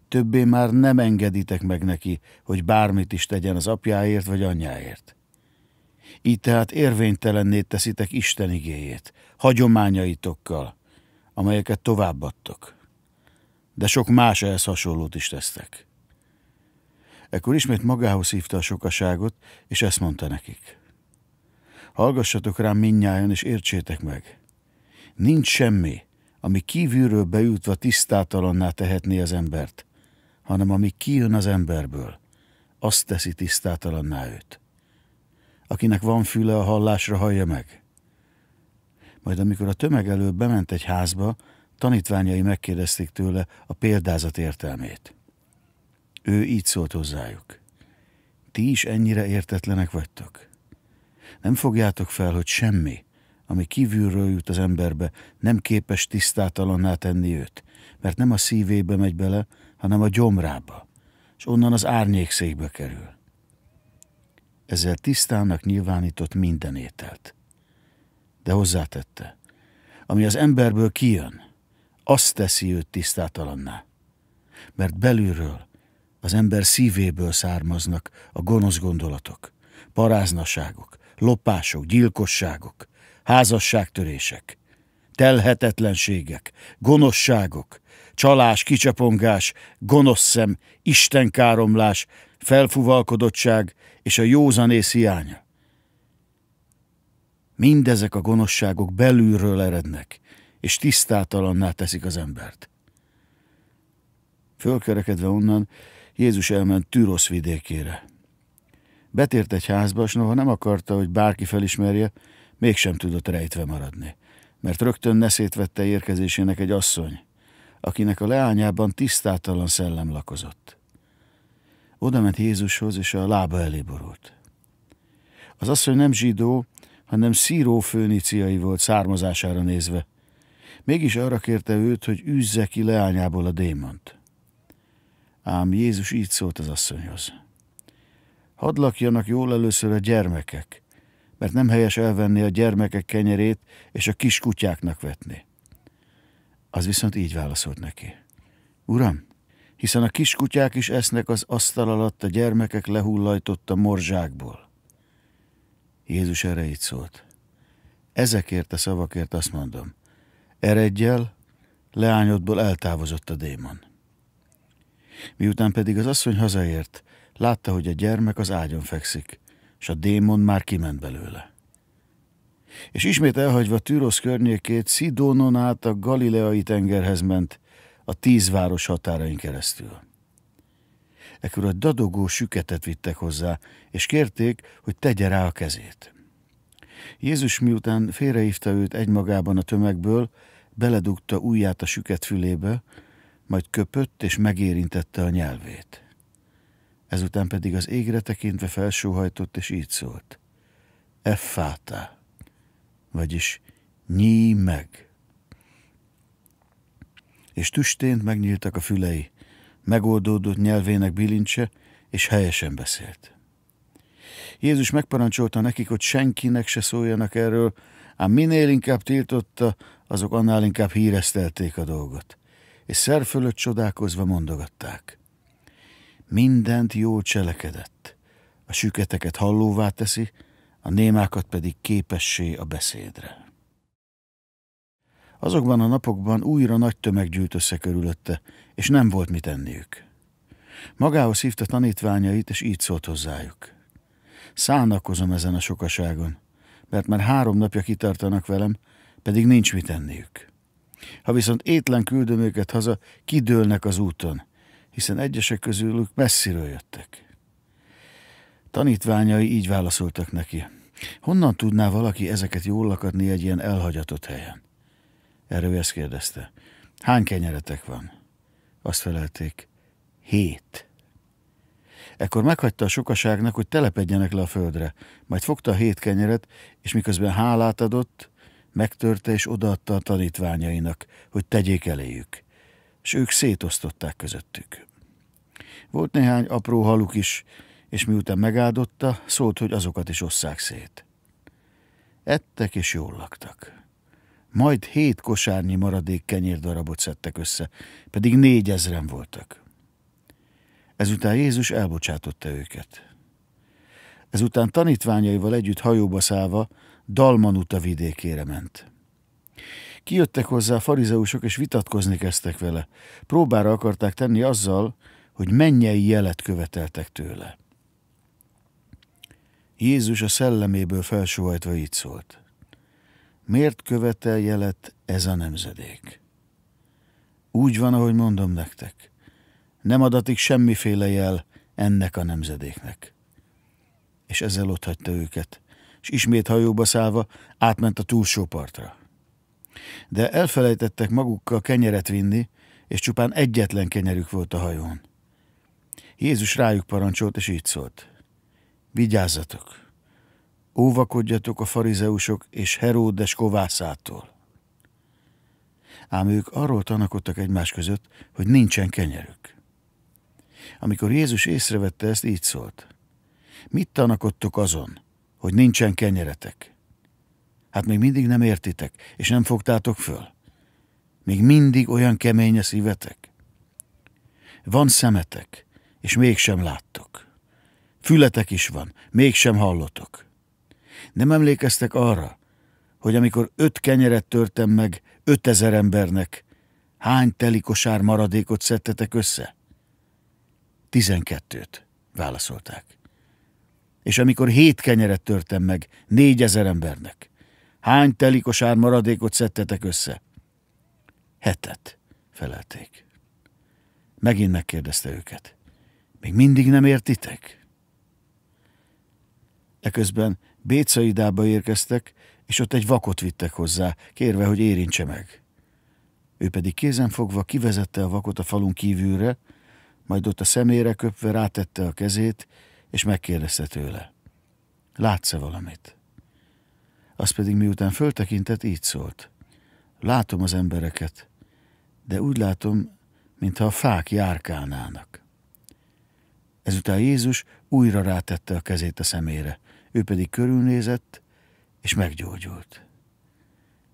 többé már nem engeditek meg neki, hogy bármit is tegyen az apjáért vagy anyjáért. Így tehát érvénytelenné teszitek Isten igéjét, hagyományaitokkal, amelyeket továbbadtok. De sok más ehhez hasonlót is tesztek. Ekkor ismét magához hívta a sokaságot, és ezt mondta nekik. Hallgassatok rám minnyáján, és értsétek meg. Nincs semmi, ami kívülről bejutva tisztátalanná tehetné az embert, hanem ami kijön az emberből, azt teszi tisztátalanná őt. Akinek van füle a hallásra, hallja meg. Majd amikor a tömeg előbb bement egy házba, tanítványai megkérdezték tőle a példázat értelmét. Ő így szólt hozzájuk. Ti is ennyire értetlenek vagytok? Nem fogjátok fel, hogy semmi, ami kívülről jut az emberbe, nem képes tisztátalanná tenni őt, mert nem a szívébe megy bele, hanem a gyomrába, és onnan az árnyékszékbe kerül. Ezzel tisztának nyilvánított minden ételt. De hozzátette, ami az emberből kijön, azt teszi őt tisztátalanná. Mert belülről, az ember szívéből származnak a gonosz gondolatok, paráznaságok, lopások, gyilkosságok, házasságtörések, telhetetlenségek, gonoszságok, csalás, kicsapongás, gonosz szem, istenkáromlás, felfuvalkodottság és a józanész hiánya. Mindezek a gonoszságok belülről erednek, és tisztátalanná teszik az embert. Fölkerekedve onnan, Jézus elment Tűrosz vidékére, Betért egy házba, s noha nem akarta, hogy bárki felismerje, mégsem tudott rejtve maradni, mert rögtön neszét vette érkezésének egy asszony, akinek a leányában tisztátalan szellem lakozott. Oda ment Jézushoz, és a lába elé borult. Az asszony nem zsidó, hanem szíró főniciai volt származására nézve. Mégis arra kérte őt, hogy üzze ki leányából a démont. Ám Jézus így szólt az asszonyhoz. Hadd lakjanak jól először a gyermekek, mert nem helyes elvenni a gyermekek kenyerét és a kis kutyáknak vetni. Az viszont így válaszolt neki. Uram, hiszen a kiskutyák is esznek az asztal alatt a gyermekek a morzsákból. Jézus erre így szólt. Ezekért a szavakért azt mondom, eredjel, leányodból eltávozott a démon. Miután pedig az asszony hazaért, Látta, hogy a gyermek az ágyon fekszik, és a démon már kiment belőle. És ismét elhagyva Tűrosz környékét, Szidónon át a galileai tengerhez ment, a tíz város határain keresztül. Ekkor a dadogó süketet vittek hozzá, és kérték, hogy tegye rá a kezét. Jézus miután félrehívta őt egymagában a tömegből, beledugta ujját a süket fülébe, majd köpött és megérintette a nyelvét ezután pedig az égre tekintve felsóhajtott, és így szólt. Effáta, vagyis nyíj meg! És tüstént megnyíltak a fülei, megoldódott nyelvének bilincse, és helyesen beszélt. Jézus megparancsolta nekik, hogy senkinek se szóljanak erről, ám minél inkább tiltotta, azok annál inkább híresztelték a dolgot, és fölött csodálkozva mondogatták – mindent jól cselekedett, a süketeket hallóvá teszi, a némákat pedig képessé a beszédre. Azokban a napokban újra nagy tömeg gyűlt össze körülötte, és nem volt mit enniük. Magához hívta tanítványait, és így szólt hozzájuk. Szánakozom ezen a sokaságon, mert már három napja kitartanak velem, pedig nincs mit enniük. Ha viszont étlen küldöm őket haza, kidőlnek az úton, hiszen egyesek közülük messziről jöttek. Tanítványai így válaszoltak neki. Honnan tudná valaki ezeket jól lakatni egy ilyen elhagyatott helyen? Erről ezt kérdezte. Hány kenyeretek van? Azt felelték. Hét. Ekkor meghagyta a sokaságnak, hogy telepedjenek le a földre, majd fogta a hét kenyeret, és miközben hálát adott, megtörte és odaadta a tanítványainak, hogy tegyék eléjük és ők szétosztották közöttük. Volt néhány apró haluk is, és miután megáldotta, szólt, hogy azokat is osszák szét. Ettek és jól laktak. Majd hét kosárnyi maradék kenyérdarabot szedtek össze, pedig négyezren voltak. Ezután Jézus elbocsátotta őket. Ezután tanítványaival együtt hajóba szállva Dalmanuta vidékére ment. Kijöttek hozzá a farizeusok, és vitatkozni kezdtek vele. Próbára akarták tenni azzal, hogy mennyei jelet követeltek tőle. Jézus a szelleméből felsóhajtva így szólt. Miért követel jelet ez a nemzedék? Úgy van, ahogy mondom nektek. Nem adatik semmiféle jel ennek a nemzedéknek. És ezzel ott hagyta őket, és ismét hajóba szállva átment a túlsó partra de elfelejtettek magukkal kenyeret vinni, és csupán egyetlen kenyerük volt a hajón. Jézus rájuk parancsolt, és így szólt. Vigyázzatok! Óvakodjatok a farizeusok és Heródes kovászától. Ám ők arról tanakodtak egymás között, hogy nincsen kenyerük. Amikor Jézus észrevette ezt, így szólt. Mit tanakodtok azon, hogy nincsen kenyeretek? Hát még mindig nem értitek, és nem fogtátok föl. Még mindig olyan kemény a szívetek. Van szemetek, és mégsem láttok. Fületek is van, mégsem hallotok. Nem emlékeztek arra, hogy amikor öt kenyeret törtem meg ötezer embernek, hány telikosár maradékot szedtetek össze? Tizenkettőt, válaszolták. És amikor hét kenyeret törtem meg négyezer embernek, Hány telikosár maradékot szedtetek össze? Hetet, felelték. Megint megkérdezte őket. Még mindig nem értitek? Eközben Bécaidába érkeztek, és ott egy vakot vittek hozzá, kérve, hogy érintse meg. Ő pedig fogva kivezette a vakot a falun kívülre, majd ott a szemére köpve rátette a kezét, és megkérdezte tőle. Látsz-e valamit? az pedig miután föltekintett, így szólt. Látom az embereket, de úgy látom, mintha a fák járkálnának. Ezután Jézus újra rátette a kezét a szemére, ő pedig körülnézett, és meggyógyult.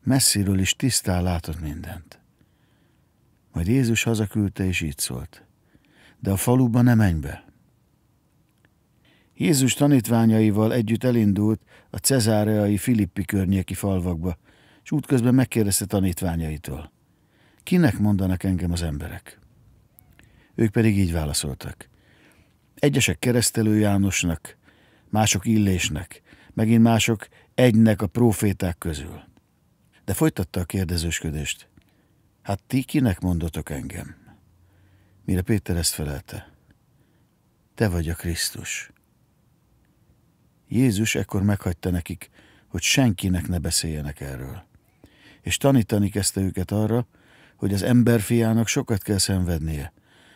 Messziről is tisztán látott mindent. Majd Jézus hazaküldte, és így szólt. De a faluba nem menj be, Jézus tanítványaival együtt elindult a cezáreai Filippi környéki falvakba, és útközben megkérdezte tanítványaitól. Kinek mondanak engem az emberek? Ők pedig így válaszoltak. Egyesek keresztelő Jánosnak, mások Illésnek, megint mások egynek a proféták közül. De folytatta a kérdezősködést. Hát ti kinek mondotok engem? Mire Péter ezt felelte. Te vagy a Krisztus Jézus ekkor meghagyta nekik, hogy senkinek ne beszéljenek erről. És tanítani kezdte őket arra, hogy az emberfiának sokat kell szenvednie,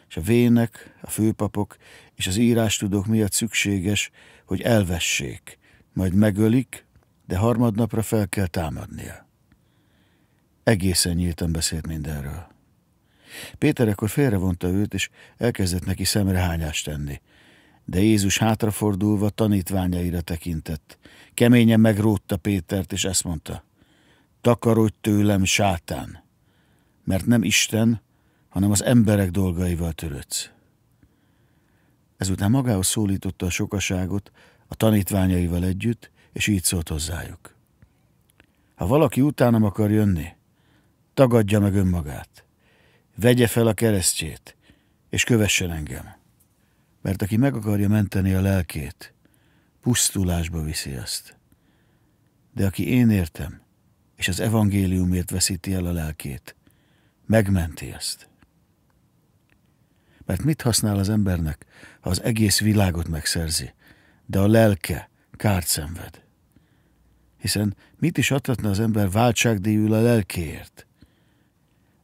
és a vének, a főpapok és az írástudók miatt szükséges, hogy elvessék, majd megölik, de harmadnapra fel kell támadnia. Egészen nyíltan beszélt mindenről. Péter akkor félrevonta őt, és elkezdett neki szemrehányást tenni, de Jézus hátrafordulva tanítványaira tekintett. Keményen megrótta Pétert, és ezt mondta. Takarodj tőlem, sátán! Mert nem Isten, hanem az emberek dolgaival törődsz. Ezután magához szólította a sokaságot a tanítványaival együtt, és így szólt hozzájuk. Ha valaki utánam akar jönni, tagadja meg önmagát, vegye fel a keresztjét, és kövessen engem mert aki meg akarja menteni a lelkét, pusztulásba viszi azt. De aki én értem, és az evangéliumért veszíti el a lelkét, megmenti azt. Mert mit használ az embernek, ha az egész világot megszerzi, de a lelke kárt szenved? Hiszen mit is adhatna az ember váltságdíjul a lelkéért?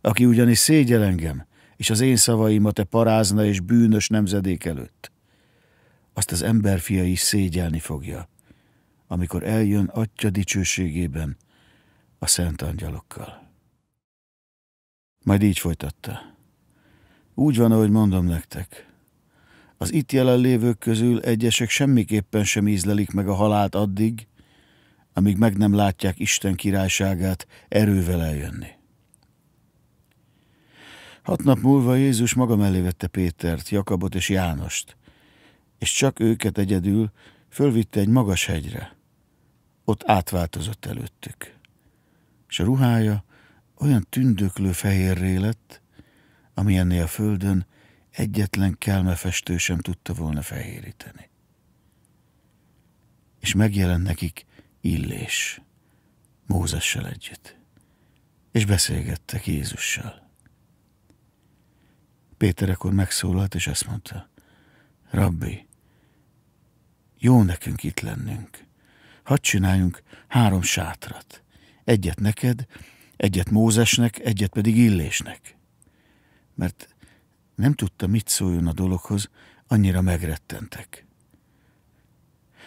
Aki ugyanis szégyel engem, és az én szavaim a te parázna és bűnös nemzedék előtt. Azt az emberfia is szégyelni fogja, amikor eljön atya dicsőségében a szent angyalokkal. Majd így folytatta. Úgy van, ahogy mondom nektek. Az itt jelenlévők közül egyesek semmiképpen sem ízlelik meg a halált addig, amíg meg nem látják Isten királyságát erővel eljönni. Hat nap múlva Jézus maga mellé vette Pétert, Jakabot és Jánost, és csak őket egyedül fölvitte egy magas hegyre. Ott átváltozott előttük. És a ruhája olyan tündöklő fehérré lett, ami ennél a földön egyetlen kelmefestő sem tudta volna fehéríteni. És megjelent nekik illés, Mózessel együtt, és beszélgettek Jézussal. Péter akkor megszólalt, és azt mondta, Rabbi, jó nekünk itt lennünk. Hadd csináljunk három sátrat. Egyet neked, egyet Mózesnek, egyet pedig Illésnek. Mert nem tudta, mit szóljon a dologhoz, annyira megrettentek.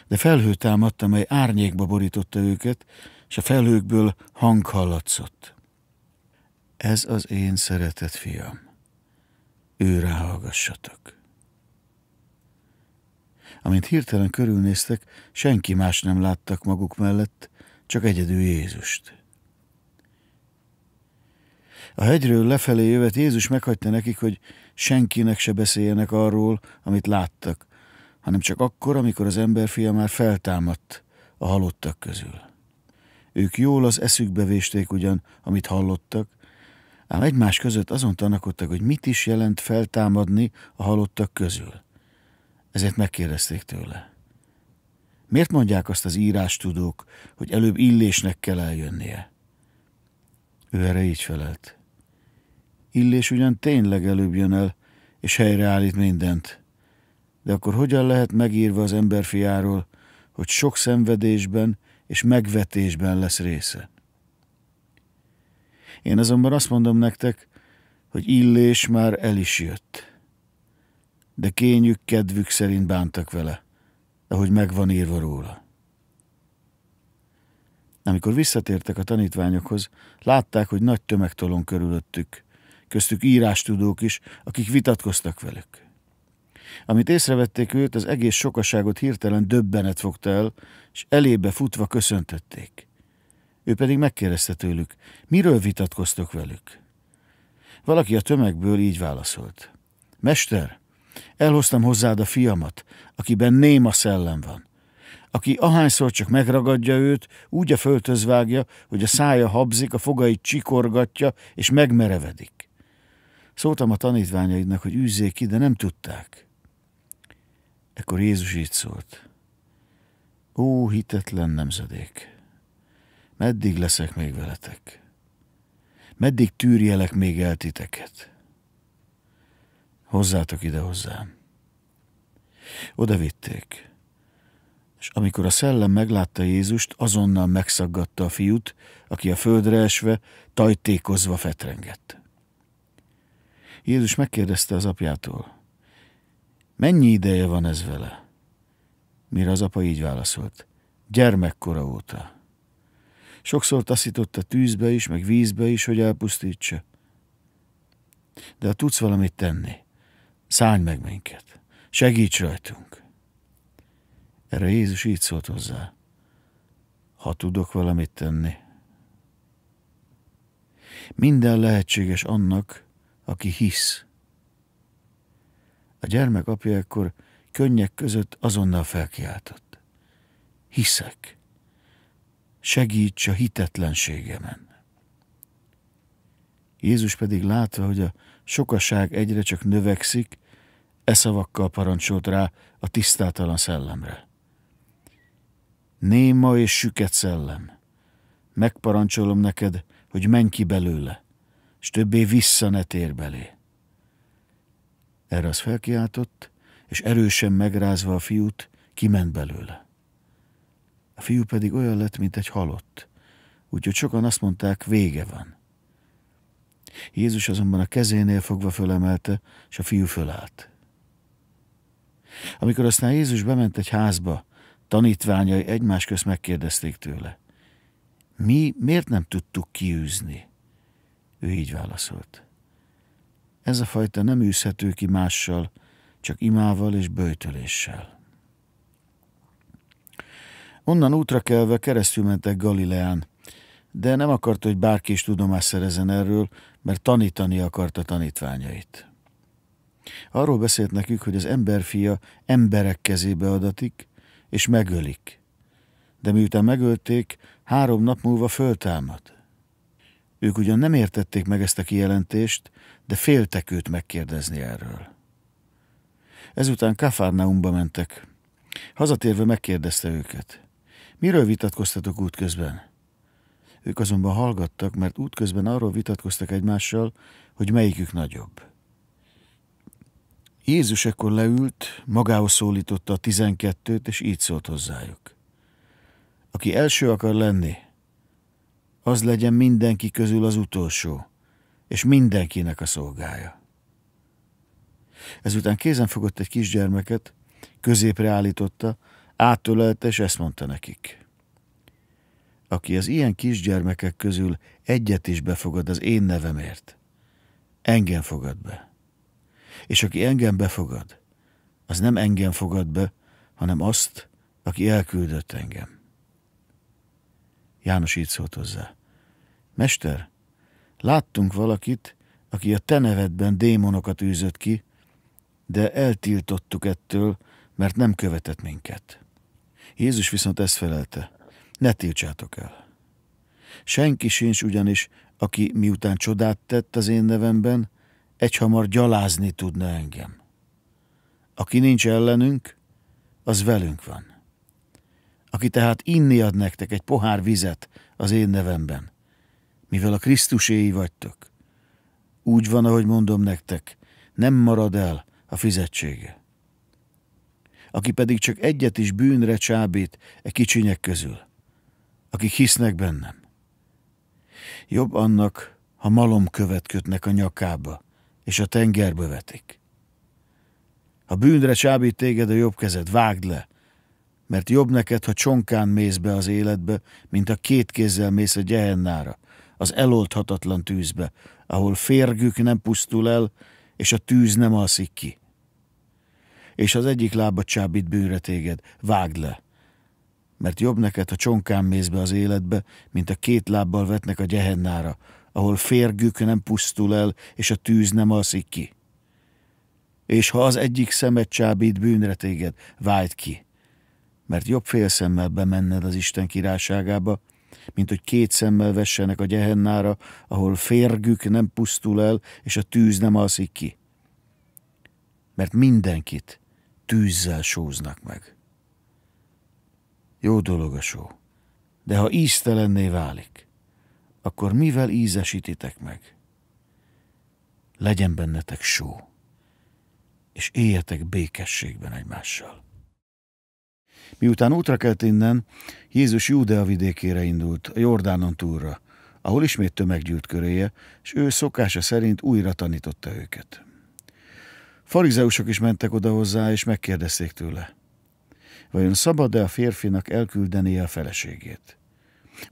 De felhő támadt, amely árnyékba borította őket, és a felhőkből hang hallatszott. Ez az én szeretett fiam ő ráhallgassatok. Amint hirtelen körülnéztek, senki más nem láttak maguk mellett, csak egyedül Jézust. A hegyről lefelé jövet Jézus meghagyta nekik, hogy senkinek se beszéljenek arról, amit láttak, hanem csak akkor, amikor az emberfia már feltámadt a halottak közül. Ők jól az eszükbe vésték ugyan, amit hallottak, ám egymás között azon tanakodtak, hogy mit is jelent feltámadni a halottak közül. Ezért megkérdezték tőle. Miért mondják azt az írás tudók, hogy előbb illésnek kell eljönnie? Ő erre így felelt. Illés ugyan tényleg előbb jön el, és helyreállít mindent. De akkor hogyan lehet megírva az emberfiáról, hogy sok szenvedésben és megvetésben lesz része? Én azonban azt mondom nektek, hogy illés már el is jött. De kényük, kedvük szerint bántak vele, ahogy megvan írva róla. Amikor visszatértek a tanítványokhoz, látták, hogy nagy tömegtolon körülöttük, köztük írástudók is, akik vitatkoztak velük. Amit észrevették őt, az egész sokaságot hirtelen döbbenet fogta el, és elébe futva köszöntötték. Ő pedig megkérdezte tőlük, miről vitatkoztok velük? Valaki a tömegből így válaszolt. Mester, elhoztam hozzád a fiamat, akiben néma szellem van aki ahányszor csak megragadja őt, úgy a földhöz vágja, hogy a szája habzik, a fogait csikorgatja, és megmerevedik. Szóltam a tanítványaidnak, hogy űzzék ki, de nem tudták. Ekkor Jézus így szólt. Ó, hitetlen nemzedék! Meddig leszek még veletek? Meddig tűrjelek még el titeket? Hozzátok ide hozzám. Oda vitték. És amikor a szellem meglátta Jézust, azonnal megszaggatta a fiút, aki a földre esve, tajtékozva fetrengett. Jézus megkérdezte az apjától, mennyi ideje van ez vele? Mire az apa így válaszolt, gyermekkora óta. Sokszor taszította tűzbe is, meg vízbe is, hogy elpusztítsa. De ha tudsz valamit tenni, szállj meg minket, segíts rajtunk. Erre Jézus így szólt hozzá. Ha tudok valamit tenni. Minden lehetséges annak, aki hisz. A gyermek apja ekkor könnyek között azonnal felkiáltott. Hiszek segíts a hitetlenségemen. Jézus pedig látva, hogy a sokaság egyre csak növekszik, e szavakkal parancsolt rá a tisztátalan szellemre. Néma és süket szellem, megparancsolom neked, hogy menj ki belőle, s többé vissza ne tér belé. Erre az felkiáltott, és erősen megrázva a fiút, kiment belőle. A fiú pedig olyan lett, mint egy halott. Úgyhogy sokan azt mondták, vége van. Jézus azonban a kezénél fogva fölemelte, és a fiú fölállt. Amikor aztán Jézus bement egy házba, tanítványai egymás közt megkérdezték tőle. Mi miért nem tudtuk kiűzni? Ő így válaszolt. Ez a fajta nem űzhető ki mással, csak imával és böjtöléssel. Onnan útra kelve keresztül mentek Galileán, de nem akart, hogy bárki is tudomást szerezen erről, mert tanítani akarta tanítványait. Arról beszélt nekük, hogy az emberfia emberek kezébe adatik, és megölik. De miután megölték, három nap múlva föltámad. Ők ugyan nem értették meg ezt a kijelentést, de féltek őt megkérdezni erről. Ezután Kafárnaumba mentek. Hazatérve megkérdezte őket. Miről vitatkoztatok útközben? Ők azonban hallgattak, mert útközben arról vitatkoztak egymással, hogy melyikük nagyobb. Jézus ekkor leült, magához szólította a tizenkettőt, és így szólt hozzájuk. Aki első akar lenni, az legyen mindenki közül az utolsó, és mindenkinek a szolgája. Ezután kézen fogott egy kisgyermeket, középre állította, átölelte, és ezt mondta nekik. Aki az ilyen kisgyermekek közül egyet is befogad az én nevemért, engem fogad be. És aki engem befogad, az nem engem fogad be, hanem azt, aki elküldött engem. János így szólt hozzá. Mester, láttunk valakit, aki a te nevedben démonokat űzött ki, de eltiltottuk ettől, mert nem követett minket. Jézus viszont ezt felelte, ne tiltsátok el. Senki sincs ugyanis, aki miután csodát tett az én nevemben, egyhamar gyalázni tudna engem. Aki nincs ellenünk, az velünk van. Aki tehát inni ad nektek egy pohár vizet az én nevemben, mivel a Krisztuséi vagytok, úgy van, ahogy mondom nektek, nem marad el a fizetsége aki pedig csak egyet is bűnre csábít e kicsinyek közül, akik hisznek bennem. Jobb annak, ha malom követ kötnek a nyakába, és a tengerbe vetik. Ha bűnre csábít téged a jobb kezed, vágd le, mert jobb neked, ha csonkán mész be az életbe, mint a két kézzel mész a gyehennára, az eloldhatatlan tűzbe, ahol férgük nem pusztul el, és a tűz nem alszik ki és az egyik lába csábít bűnre téged, vágd le. Mert jobb neked, ha csonkán mész be az életbe, mint a két lábbal vetnek a gyehennára, ahol férgük nem pusztul el, és a tűz nem alszik ki. És ha az egyik szemet csábít bűnre téged, vájd ki. Mert jobb fél szemmel bemenned az Isten királyságába, mint hogy két szemmel vessenek a gyehennára, ahol férgük nem pusztul el, és a tűz nem alszik ki. Mert mindenkit, tűzzel sóznak meg. Jó dolog a só, de ha íztelenné válik, akkor mivel ízesítitek meg? Legyen bennetek só, és éljetek békességben egymással. Miután útra kelt innen, Jézus Júdea vidékére indult, a Jordánon túlra, ahol ismét tömeg gyűlt köréje, és ő szokása szerint újra tanította őket. Farizeusok is mentek oda hozzá, és megkérdezték tőle. Vajon szabad-e a férfinak elküldeni a feleségét?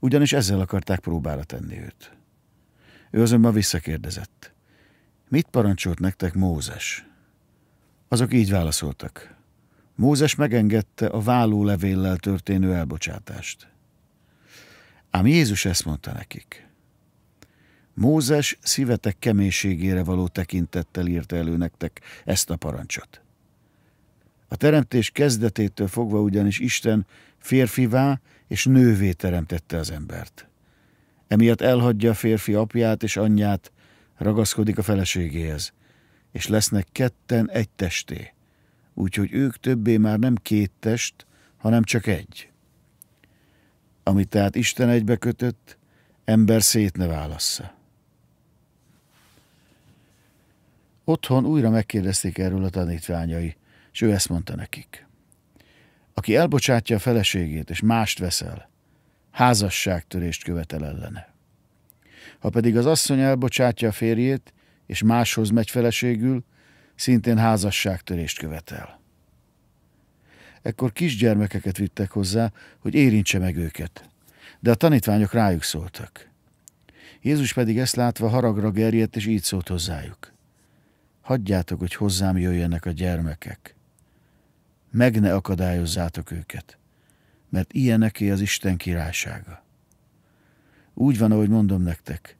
Ugyanis ezzel akarták próbára tenni őt. Ő azonban visszakérdezett. Mit parancsolt nektek Mózes? Azok így válaszoltak. Mózes megengedte a levéllel történő elbocsátást. Ám Jézus ezt mondta nekik. Mózes szívetek keménységére való tekintettel írta elő nektek ezt a parancsot. A teremtés kezdetétől fogva ugyanis Isten férfivá és nővé teremtette az embert. Emiatt elhagyja a férfi apját és anyját, ragaszkodik a feleségéhez, és lesznek ketten egy testé, úgyhogy ők többé már nem két test, hanem csak egy. Amit tehát Isten egybe kötött, ember szét ne válassza. Otthon újra megkérdezték erről a tanítványai, és ő ezt mondta nekik. Aki elbocsátja a feleségét, és mást veszel, házasságtörést követel ellene. Ha pedig az asszony elbocsátja a férjét, és máshoz megy feleségül, szintén házasságtörést követel. Ekkor kisgyermekeket vittek hozzá, hogy érintse meg őket, de a tanítványok rájuk szóltak. Jézus pedig ezt látva haragra gerjedt, és így szólt hozzájuk hagyjátok, hogy hozzám jöjjenek a gyermekek. Meg ne akadályozzátok őket, mert ilyeneké az Isten királysága. Úgy van, ahogy mondom nektek,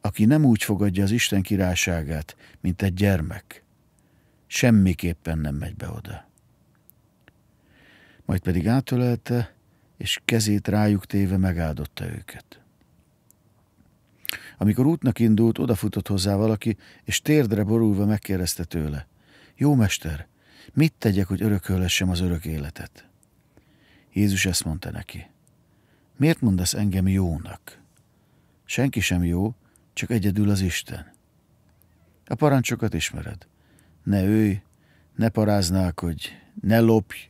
aki nem úgy fogadja az Isten királyságát, mint egy gyermek, semmiképpen nem megy be oda. Majd pedig átölelte, és kezét rájuk téve megáldotta őket. Amikor útnak indult, odafutott hozzá valaki, és térdre borulva megkérdezte tőle. Jó mester, mit tegyek, hogy örökölhessem az örök életet? Jézus ezt mondta neki. Miért mondasz engem jónak? Senki sem jó, csak egyedül az Isten. A parancsokat ismered. Ne őj, ne paráználkodj, ne lopj,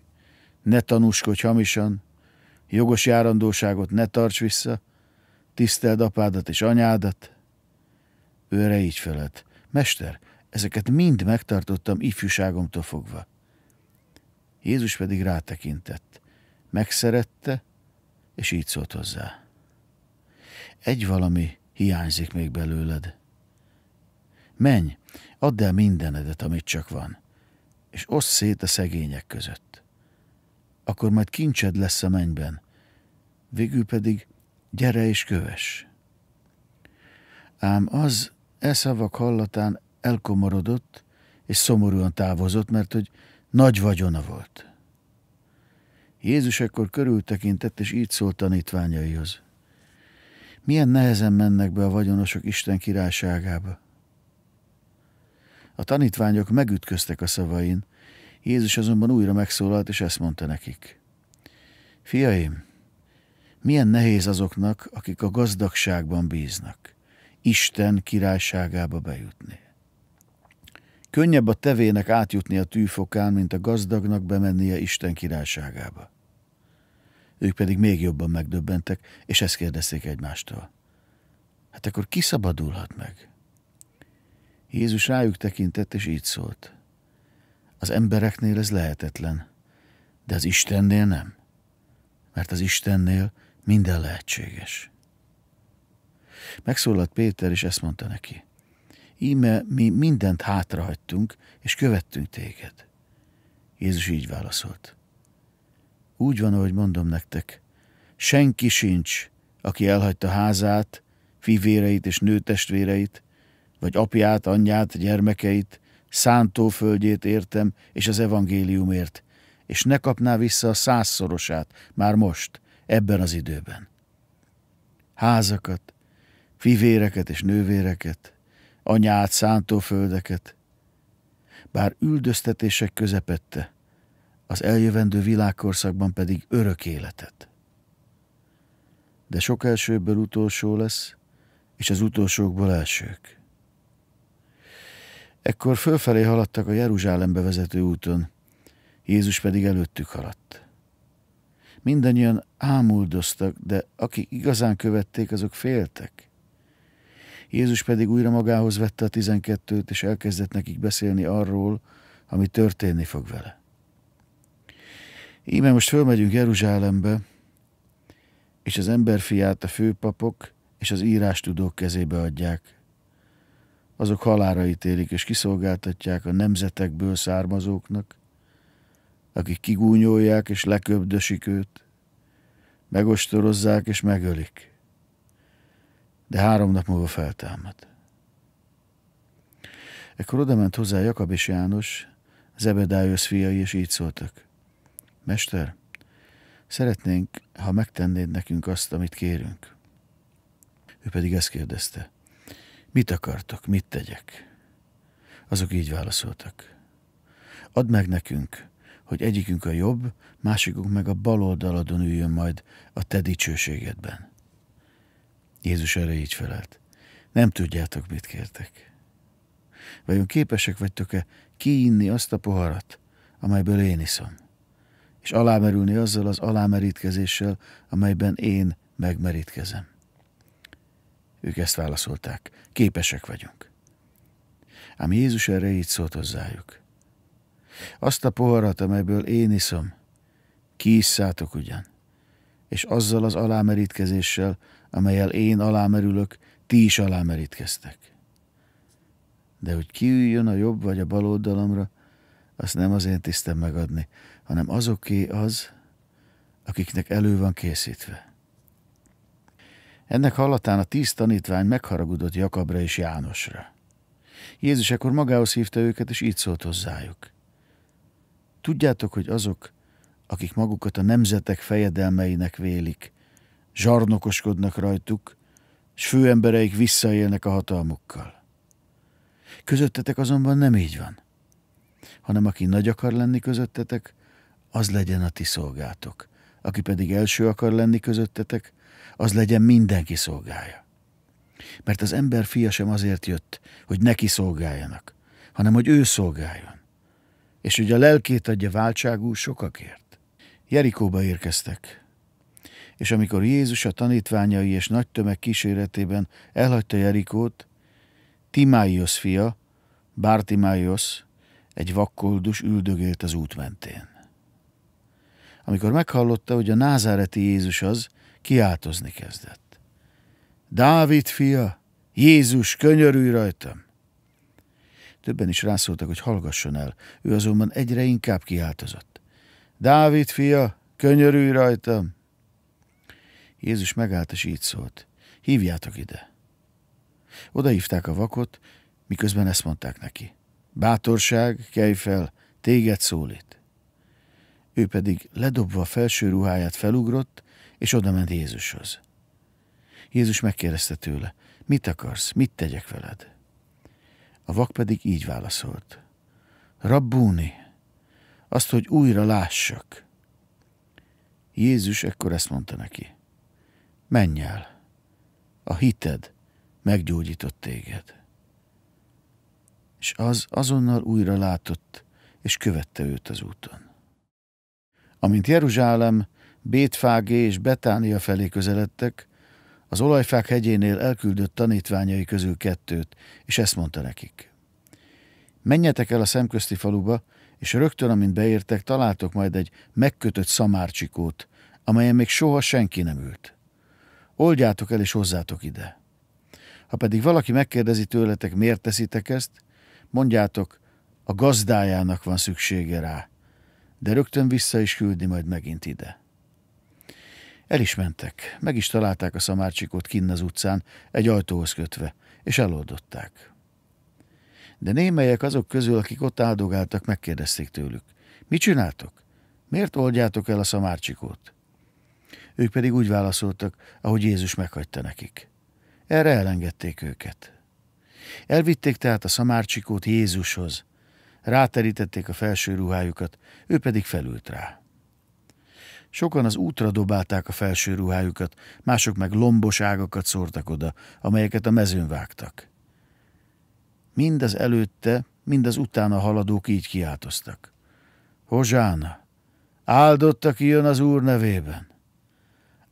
ne tanúskodj hamisan, jogos járandóságot ne tarts vissza, Tiszteld apádat és anyádat. Őre így felett. Mester, ezeket mind megtartottam ifjúságomtól fogva. Jézus pedig rátekintett. Megszerette, és így szólt hozzá. Egy valami hiányzik még belőled. Menj, add el mindenedet, amit csak van, és oszd szét a szegények között. Akkor majd kincsed lesz a mennyben, végül pedig gyere és köves. Ám az e szavak hallatán elkomorodott, és szomorúan távozott, mert hogy nagy vagyona volt. Jézus ekkor körültekintett, és így szólt tanítványaihoz. Milyen nehezen mennek be a vagyonosok Isten királyságába. A tanítványok megütköztek a szavain, Jézus azonban újra megszólalt, és ezt mondta nekik. Fiaim, milyen nehéz azoknak, akik a gazdagságban bíznak, Isten királyságába bejutni. Könnyebb a tevének átjutni a tűfokán, mint a gazdagnak bemennie Isten királyságába. Ők pedig még jobban megdöbbentek, és ezt kérdezték egymástól. Hát akkor ki szabadulhat meg? Jézus rájuk tekintett, és így szólt. Az embereknél ez lehetetlen, de az Istennél nem. Mert az Istennél minden lehetséges. Megszólalt Péter, és ezt mondta neki. Íme mi mindent hátrahagytunk, és követtünk téged. Jézus így válaszolt. Úgy van, ahogy mondom nektek, senki sincs, aki elhagyta házát, fivéreit és nőtestvéreit, vagy apját, anyját, gyermekeit, szántóföldjét értem, és az evangéliumért, és ne kapná vissza a százszorosát, már most, ebben az időben. Házakat, fivéreket és nővéreket, anyát, szántóföldeket, bár üldöztetések közepette, az eljövendő világkorszakban pedig örök életet. De sok elsőből utolsó lesz, és az utolsókból elsők. Ekkor fölfelé haladtak a Jeruzsálembe vezető úton, Jézus pedig előttük haladt. Mindannyian ámuldoztak, de akik igazán követték, azok féltek. Jézus pedig újra magához vette a tizenkettőt, és elkezdett nekik beszélni arról, ami történni fog vele. Íme most fölmegyünk Jeruzsálembe, és az emberfiát a főpapok és az írástudók kezébe adják. Azok halára ítélik, és kiszolgáltatják a nemzetekből származóknak, akik kigúnyolják és leköbdösik őt, megostorozzák és megölik. De három nap múlva feltámad. Ekkor odament hozzá Jakab és János, Zebedájusz fiai, és így szóltak. Mester, szeretnénk, ha megtennéd nekünk azt, amit kérünk. Ő pedig ezt kérdezte. Mit akartok, mit tegyek? Azok így válaszoltak. Add meg nekünk hogy egyikünk a jobb, másikunk meg a bal oldaladon üljön majd a te dicsőségedben. Jézus erre így felelt. Nem tudjátok, mit kértek. Vajon képesek vagytok-e kiinni azt a poharat, amelyből én iszom, és alámerülni azzal az alámerítkezéssel, amelyben én megmerítkezem? Ők ezt válaszolták. Képesek vagyunk. Ám Jézus erre így szólt hozzájuk. Azt a poharat, amelyből én iszom, kiisszátok ugyan, és azzal az alámerítkezéssel, amelyel én alámerülök, ti is alámerítkeztek. De hogy kiüljön a jobb vagy a bal oldalamra, azt nem az én tisztem megadni, hanem azoké az, akiknek elő van készítve. Ennek hallatán a tíz tanítvány megharagudott Jakabra és Jánosra. Jézus ekkor magához hívta őket, és így szólt hozzájuk. Tudjátok, hogy azok, akik magukat a nemzetek fejedelmeinek vélik, zsarnokoskodnak rajtuk, s főembereik visszaélnek a hatalmukkal. Közöttetek azonban nem így van, hanem aki nagy akar lenni közöttetek, az legyen a ti szolgátok, aki pedig első akar lenni közöttetek, az legyen mindenki szolgája. Mert az ember fia sem azért jött, hogy neki szolgáljanak, hanem hogy ő szolgáljon, és hogy a lelkét adja váltságú sokakért. Jerikóba érkeztek, és amikor Jézus a tanítványai és nagy tömeg kíséretében elhagyta Jerikót, Timáios fia, Bártimáios, egy vakkoldus üldögélt az út mentén. Amikor meghallotta, hogy a názáreti Jézus az, kiáltozni kezdett. Dávid fia, Jézus, könyörülj rajtam! Többen is rászóltak, hogy hallgasson el. Ő azonban egyre inkább kiáltozott. Dávid fia, könyörülj rajtam! Jézus megállt és így szólt. Hívjátok ide! Odahívták a vakot, miközben ezt mondták neki. Bátorság, kelj fel, téged szólít. Ő pedig ledobva a felső ruháját felugrott, és odament Jézushoz. Jézus megkérdezte tőle, mit akarsz, mit tegyek veled? A vak pedig így válaszolt. Rabbúni, azt, hogy újra lássak. Jézus ekkor ezt mondta neki. Menj el, a hited meggyógyított téged. És az azonnal újra látott, és követte őt az úton. Amint Jeruzsálem, Bétfágé és Betánia felé közeledtek, az olajfák hegyénél elküldött tanítványai közül kettőt, és ezt mondta nekik. Menjetek el a szemközti faluba, és rögtön, amint beértek, találtok majd egy megkötött szamárcsikót, amelyen még soha senki nem ült. Oldjátok el és hozzátok ide. Ha pedig valaki megkérdezi tőletek, miért teszitek ezt, mondjátok, a gazdájának van szüksége rá, de rögtön vissza is küldi majd megint ide. El is mentek, meg is találták a szamárcsikot kinn az utcán, egy ajtóhoz kötve, és eloldották. De némelyek azok közül, akik ott áldogáltak, megkérdezték tőlük. Mit csináltok? Miért oldjátok el a szamárcsikót? Ők pedig úgy válaszoltak, ahogy Jézus meghagyta nekik. Erre elengedték őket. Elvitték tehát a szamárcsikót Jézushoz. Ráterítették a felső ruhájukat, ő pedig felült rá. Sokan az útra dobálták a felső ruhájukat, mások meg lombos ágakat szórtak oda, amelyeket a mezőn vágtak. Mind az előtte, mind az utána haladók így kiáltoztak. Hozsána! Áldott, aki jön az Úr nevében!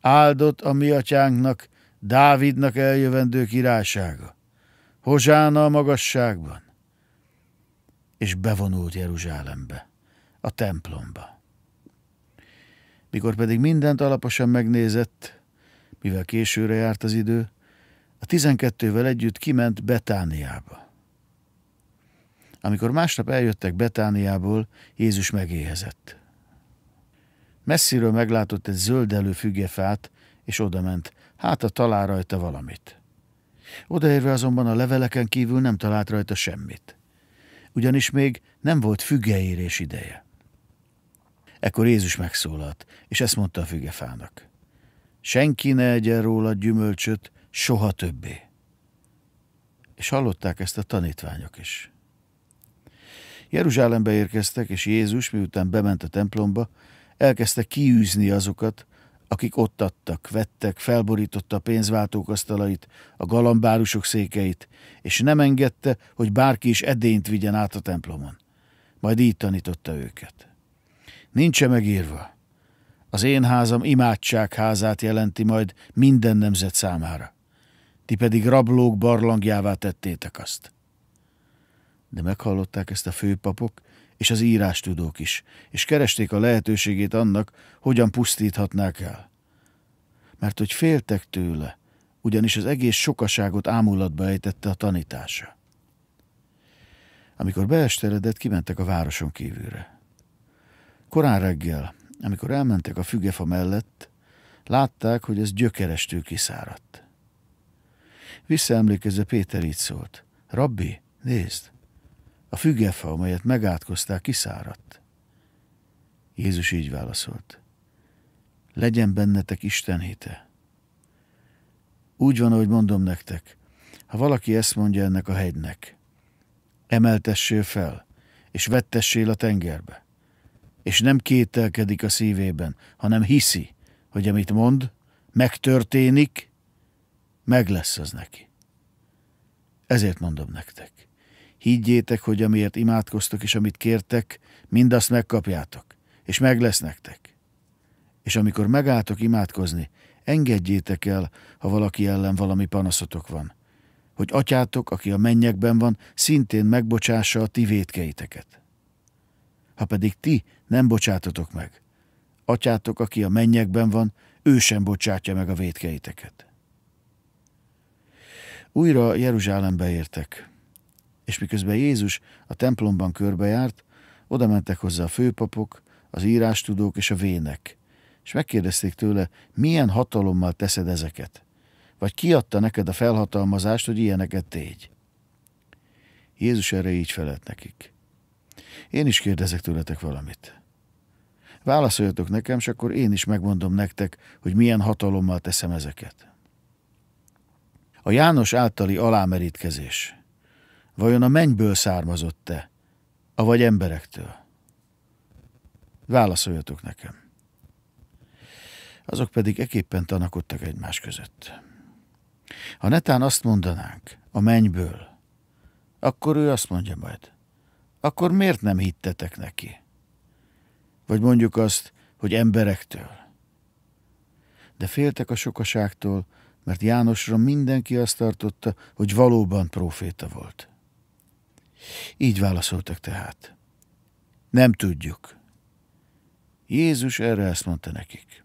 Áldott a mi atyánknak, Dávidnak eljövendő királysága! Hozsána a magasságban! És bevonult Jeruzsálembe, a templomba. Mikor pedig mindent alaposan megnézett, mivel későre járt az idő, a tizenkettővel együtt kiment Betániába. Amikor másnap eljöttek Betániából, Jézus megéhezett. Messziről meglátott egy zöldelő fügefát, és odament, hát a talál rajta valamit. Odaérve azonban a leveleken kívül nem talált rajta semmit. Ugyanis még nem volt fügeérés ideje. Ekkor Jézus megszólalt, és ezt mondta a fügefának. Senki ne egyen róla gyümölcsöt soha többé. És hallották ezt a tanítványok is. Jeruzsálembe érkeztek, és Jézus, miután bement a templomba, elkezdte kiűzni azokat, akik ott adtak, vettek, felborította a pénzváltók asztalait, a galambárusok székeit, és nem engedte, hogy bárki is edényt vigyen át a templomon. Majd így tanította őket. Nincs -e megírva. Az én házam házát jelenti majd minden nemzet számára. Ti pedig rablók barlangjává tettétek azt. De meghallották ezt a főpapok és az írástudók is, és keresték a lehetőségét annak, hogyan pusztíthatnák el. Mert hogy féltek tőle, ugyanis az egész sokaságot ámulatba ejtette a tanítása. Amikor beesteredett, kimentek a városon kívülre. Korán reggel, amikor elmentek a fügefa mellett, látták, hogy ez gyökerestül kiszáradt. Visszaemlékezve Péter így szólt. Rabbi, nézd! A fügefa, amelyet megátkozták, kiszáradt. Jézus így válaszolt. Legyen bennetek Isten hite. Úgy van, ahogy mondom nektek, ha valaki ezt mondja ennek a hegynek, emeltessél fel, és vettessél a tengerbe, és nem kételkedik a szívében, hanem hiszi, hogy amit mond, megtörténik, meg lesz az neki. Ezért mondom nektek. Higgyétek, hogy amiért imádkoztok és amit kértek, mindazt megkapjátok, és meg lesz nektek. És amikor megálltok imádkozni, engedjétek el, ha valaki ellen valami panaszotok van, hogy atyátok, aki a mennyekben van, szintén megbocsássa a ti vétkeiteket. Ha pedig ti nem bocsátatok meg. Atyátok, aki a mennyekben van, ő sem bocsátja meg a védkeiteket. Újra Jeruzsálembe értek, és miközben Jézus a templomban körbejárt, oda mentek hozzá a főpapok, az írástudók és a vének, és megkérdezték tőle, milyen hatalommal teszed ezeket, vagy adta neked a felhatalmazást, hogy ilyeneket tégy. Jézus erre így felelt nekik. Én is kérdezek tőletek valamit. Válaszoljatok nekem, és akkor én is megmondom nektek, hogy milyen hatalommal teszem ezeket. A János általi alámerítkezés. Vajon a mennyből származott-e, avagy emberektől? Válaszoljatok nekem. Azok pedig eképpen tanakodtak egymás között. Ha netán azt mondanánk, a mennyből, akkor ő azt mondja majd, akkor miért nem hittetek neki? vagy mondjuk azt, hogy emberektől. De féltek a sokaságtól, mert Jánosra mindenki azt tartotta, hogy valóban proféta volt. Így válaszoltak tehát. Nem tudjuk. Jézus erre ezt mondta nekik.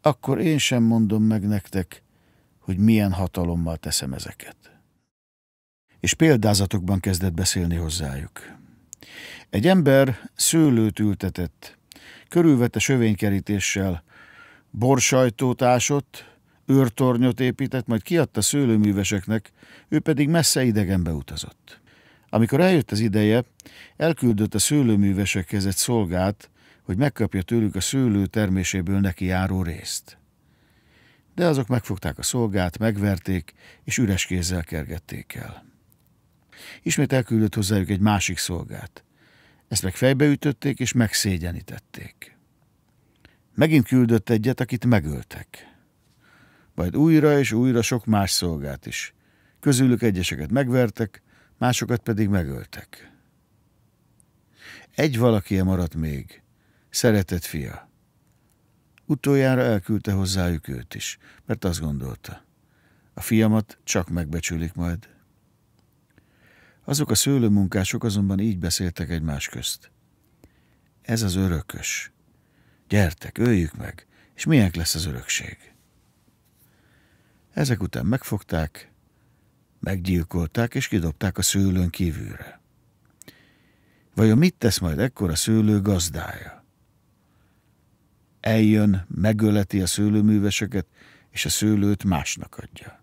Akkor én sem mondom meg nektek, hogy milyen hatalommal teszem ezeket. És példázatokban kezdett beszélni hozzájuk. Egy ember szőlőt ültetett, körülvette sövénykerítéssel, borsajtót ásott, őrtornyot épített, majd kiadta szőlőműveseknek, ő pedig messze idegenbe utazott. Amikor eljött az ideje, elküldött a szőlőművesekhez egy szolgát, hogy megkapja tőlük a szőlő terméséből neki járó részt. De azok megfogták a szolgát, megverték, és üres kézzel kergették el. Ismét elküldött hozzájuk egy másik szolgát. Ezt meg fejbeütötték és megszégyenítették. Megint küldött egyet, akit megöltek. Majd újra és újra sok más szolgát is. Közülük egyeseket megvertek, másokat pedig megöltek. Egy valaki maradt még, szeretett fia. Utoljára elküldte hozzájuk őt is, mert azt gondolta, a fiamat csak megbecsülik majd. Azok a szőlőmunkások azonban így beszéltek egymás közt. Ez az örökös. Gyertek, öljük meg, és milyen lesz az örökség? Ezek után megfogták, meggyilkolták és kidobták a szőlőn kívülre. Vajon mit tesz majd ekkor a szőlő gazdája? Eljön, megöleti a szőlőműveseket, és a szőlőt másnak adja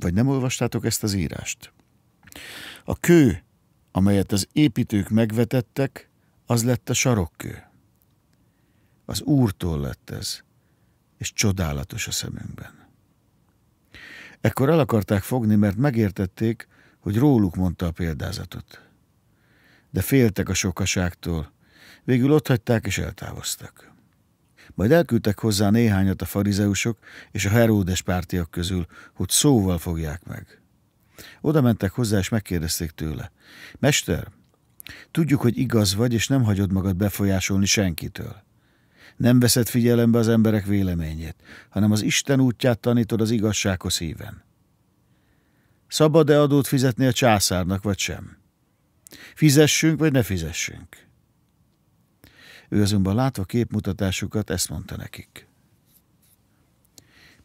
vagy nem olvastátok ezt az írást? A kő, amelyet az építők megvetettek, az lett a sarokkő. Az Úrtól lett ez, és csodálatos a szemünkben. Ekkor el akarták fogni, mert megértették, hogy róluk mondta a példázatot. De féltek a sokaságtól, végül ott hagyták és eltávoztak. Majd elküldtek hozzá néhányat a farizeusok és a heródes pártiak közül, hogy szóval fogják meg. Oda mentek hozzá, és megkérdezték tőle. Mester, tudjuk, hogy igaz vagy, és nem hagyod magad befolyásolni senkitől. Nem veszed figyelembe az emberek véleményét, hanem az Isten útját tanítod az igazsághoz híven. Szabad-e adót fizetni a császárnak, vagy sem? Fizessünk, vagy ne fizessünk? Ő azonban látva képmutatásukat ezt mondta nekik.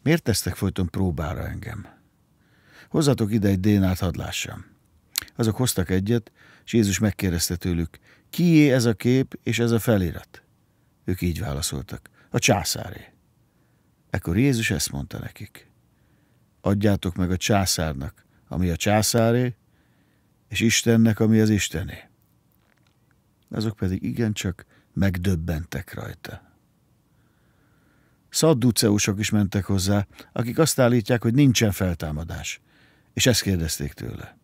Miért tesztek folyton próbára engem? Hozzatok ide egy dénát, hadlássam. Azok hoztak egyet, és Jézus megkérdezte tőlük, kié ez a kép és ez a felirat? Ők így válaszoltak, a császáré. Ekkor Jézus ezt mondta nekik, adjátok meg a császárnak, ami a császáré, és Istennek, ami az Istené. Azok pedig igencsak megdöbbentek rajta. Szadduceusok is mentek hozzá, akik azt állítják, hogy nincsen feltámadás, és ezt kérdezték tőle.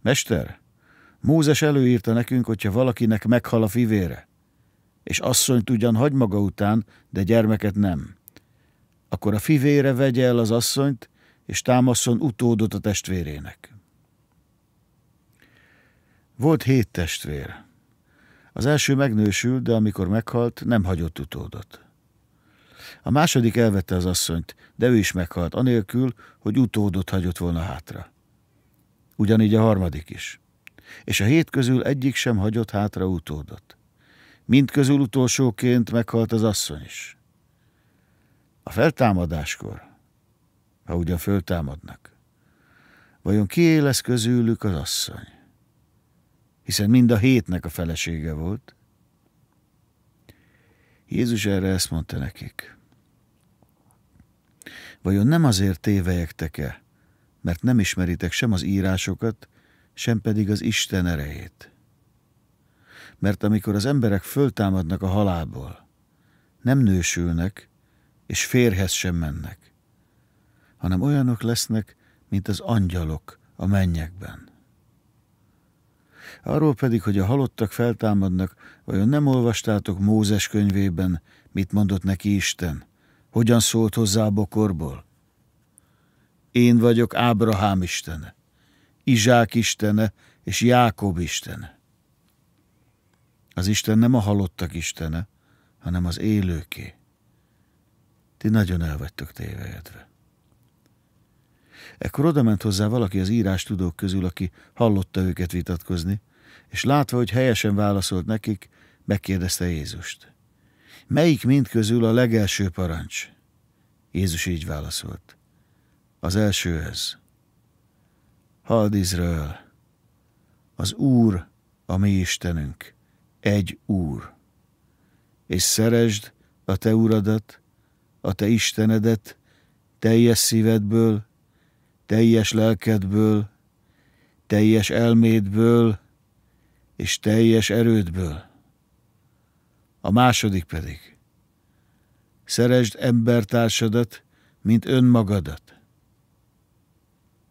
Mester, Mózes előírta nekünk, hogyha valakinek meghal a fivére, és asszonyt ugyan hagy maga után, de gyermeket nem, akkor a fivére vegye el az asszonyt, és támaszon utódot a testvérének. Volt hét testvér. Az első megnősült, de amikor meghalt, nem hagyott utódot. A második elvette az asszonyt, de ő is meghalt, anélkül, hogy utódot hagyott volna hátra. Ugyanígy a harmadik is. És a hét közül egyik sem hagyott hátra utódot. Mind közül utolsóként meghalt az asszony is. A feltámadáskor, ha ugyan föltámadnak, vajon ki lesz közülük az asszony? hiszen mind a hétnek a felesége volt. Jézus erre ezt mondta nekik. Vajon nem azért tévejektek-e, mert nem ismeritek sem az írásokat, sem pedig az Isten erejét? Mert amikor az emberek föltámadnak a halálból, nem nősülnek, és férhez sem mennek, hanem olyanok lesznek, mint az angyalok a mennyekben. Arról pedig, hogy a halottak feltámadnak, vajon nem olvastátok Mózes könyvében, mit mondott neki Isten? Hogyan szólt hozzá a bokorból? Én vagyok Ábrahám istene, Izsák istene és Jákob istene. Az Isten nem a halottak istene, hanem az élőké. Ti nagyon el vagytok tévejedve. Ekkor odament hozzá valaki az írás tudók közül, aki hallotta őket vitatkozni, és látva, hogy helyesen válaszolt nekik, megkérdezte Jézust. Melyik közül a legelső parancs? Jézus így válaszolt. Az első ez. Hald Izrael, az Úr, a mi Istenünk, egy Úr. És szeresd a te Uradat, a te Istenedet teljes szívedből, teljes lelkedből, teljes elmédből és teljes erődből. A második pedig. Szeresd embertársadat, mint önmagadat.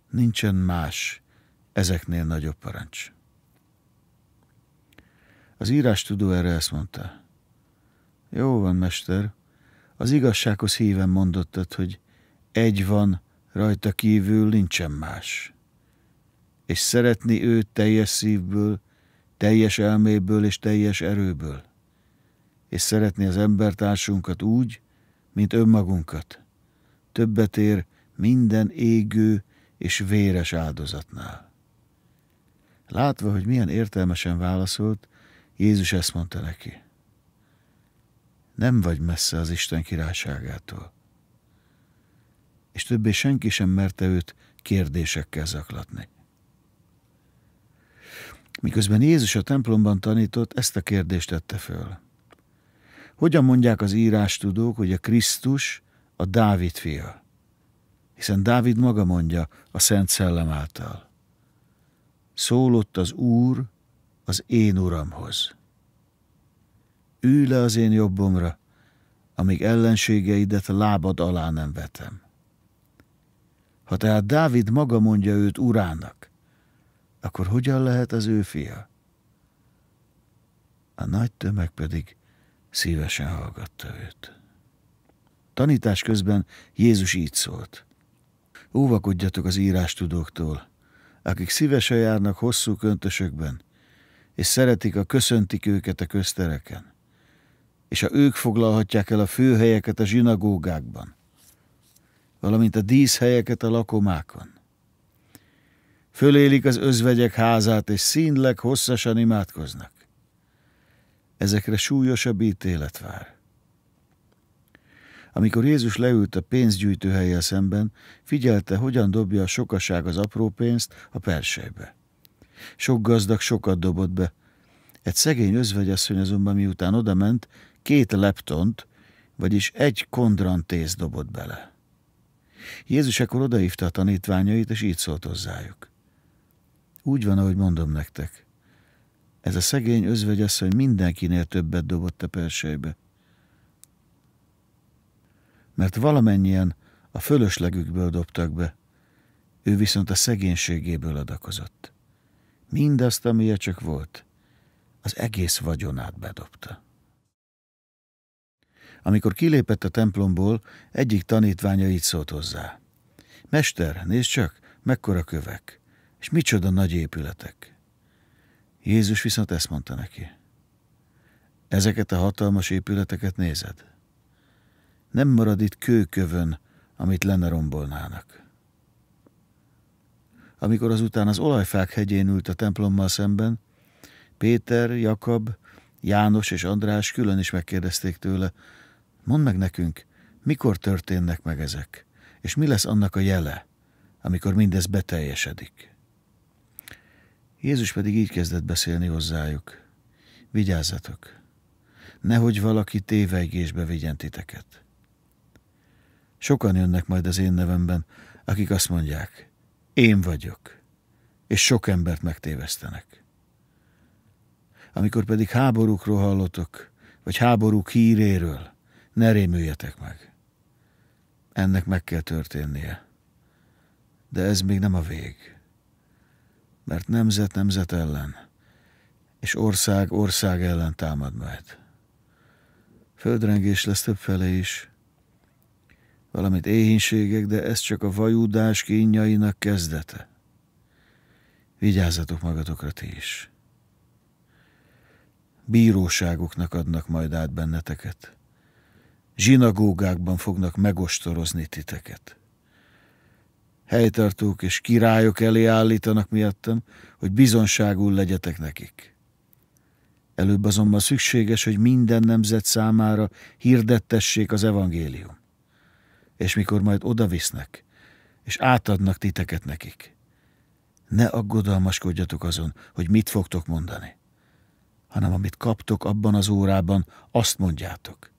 Nincsen más ezeknél nagyobb parancs. Az írás tudó erre ezt mondta. Jó van, mester, az igazsághoz híven mondottad, hogy egy van, rajta kívül nincsen más. És szeretni őt teljes szívből, teljes elméből és teljes erőből, és szeretni az embertársunkat úgy, mint önmagunkat. Többet ér minden égő és véres áldozatnál. Látva, hogy milyen értelmesen válaszolt, Jézus ezt mondta neki. Nem vagy messze az Isten királyságától. És többé senki sem merte őt kérdésekkel zaklatni. Miközben Jézus a templomban tanított, ezt a kérdést tette föl. Hogyan mondják az írástudók, hogy a Krisztus a Dávid fia? Hiszen Dávid maga mondja a Szent Szellem által. Szólott az Úr az én Uramhoz. Ülj le az én jobbomra, amíg ellenségeidet lábad alá nem vetem. Ha tehát Dávid maga mondja őt urának, akkor hogyan lehet az ő fia? A nagy tömeg pedig szívesen hallgatta őt. Tanítás közben Jézus így szólt. Óvakodjatok az írástudóktól, akik szívesen járnak hosszú köntösökben, és szeretik a köszöntik őket a köztereken, és a ők foglalhatják el a főhelyeket a zsinagógákban, valamint a díszhelyeket a lakomákon fölélik az özvegyek házát, és színleg hosszasan imádkoznak. Ezekre súlyosabb ítélet vár. Amikor Jézus leült a pénzgyűjtő helye szemben, figyelte, hogyan dobja a sokaság az apró pénzt a persejbe. Sok gazdag sokat dobott be. Egy szegény özvegyasszony azonban miután odament, két leptont, vagyis egy kondrantész dobott bele. Jézus ekkor odaívta a tanítványait, és így szólt hozzájuk. Úgy van, ahogy mondom nektek. Ez a szegény özvegyasszony mindenkinél többet dobott a persejbe. Mert valamennyien a fölöslegükből dobtak be, ő viszont a szegénységéből adakozott. Mindazt, amilyen csak volt, az egész vagyonát bedobta. Amikor kilépett a templomból, egyik tanítványa így szólt hozzá. Mester, nézd csak, mekkora kövek! És micsoda nagy épületek. Jézus viszont ezt mondta neki. Ezeket a hatalmas épületeket nézed. Nem marad itt kőkövön, amit lenne rombolnának. Amikor azután az olajfák hegyén ült a templommal szemben, Péter, Jakab, János és András külön is megkérdezték tőle, mondd meg nekünk, mikor történnek meg ezek, és mi lesz annak a jele, amikor mindez beteljesedik. Jézus pedig így kezdett beszélni hozzájuk. Vigyázzatok! Nehogy valaki tévegésbe vigyen titeket. Sokan jönnek majd az én nevemben, akik azt mondják, én vagyok, és sok embert megtévesztenek. Amikor pedig háborúkról hallotok, vagy háborúk híréről, ne rémüljetek meg. Ennek meg kell történnie. De ez még nem a vég mert nemzet nemzet ellen, és ország ország ellen támad majd. Földrengés lesz többfele is, valamint éhínségek, de ez csak a vajúdás kínjainak kezdete. Vigyázzatok magatokra ti is. Bíróságoknak adnak majd át benneteket. Zsinagógákban fognak megostorozni titeket helytartók és királyok elé állítanak miattam, hogy bizonságul legyetek nekik. Előbb azonban szükséges, hogy minden nemzet számára hirdettessék az evangélium. És mikor majd odavisznek, és átadnak titeket nekik, ne aggodalmaskodjatok azon, hogy mit fogtok mondani, hanem amit kaptok abban az órában, azt mondjátok.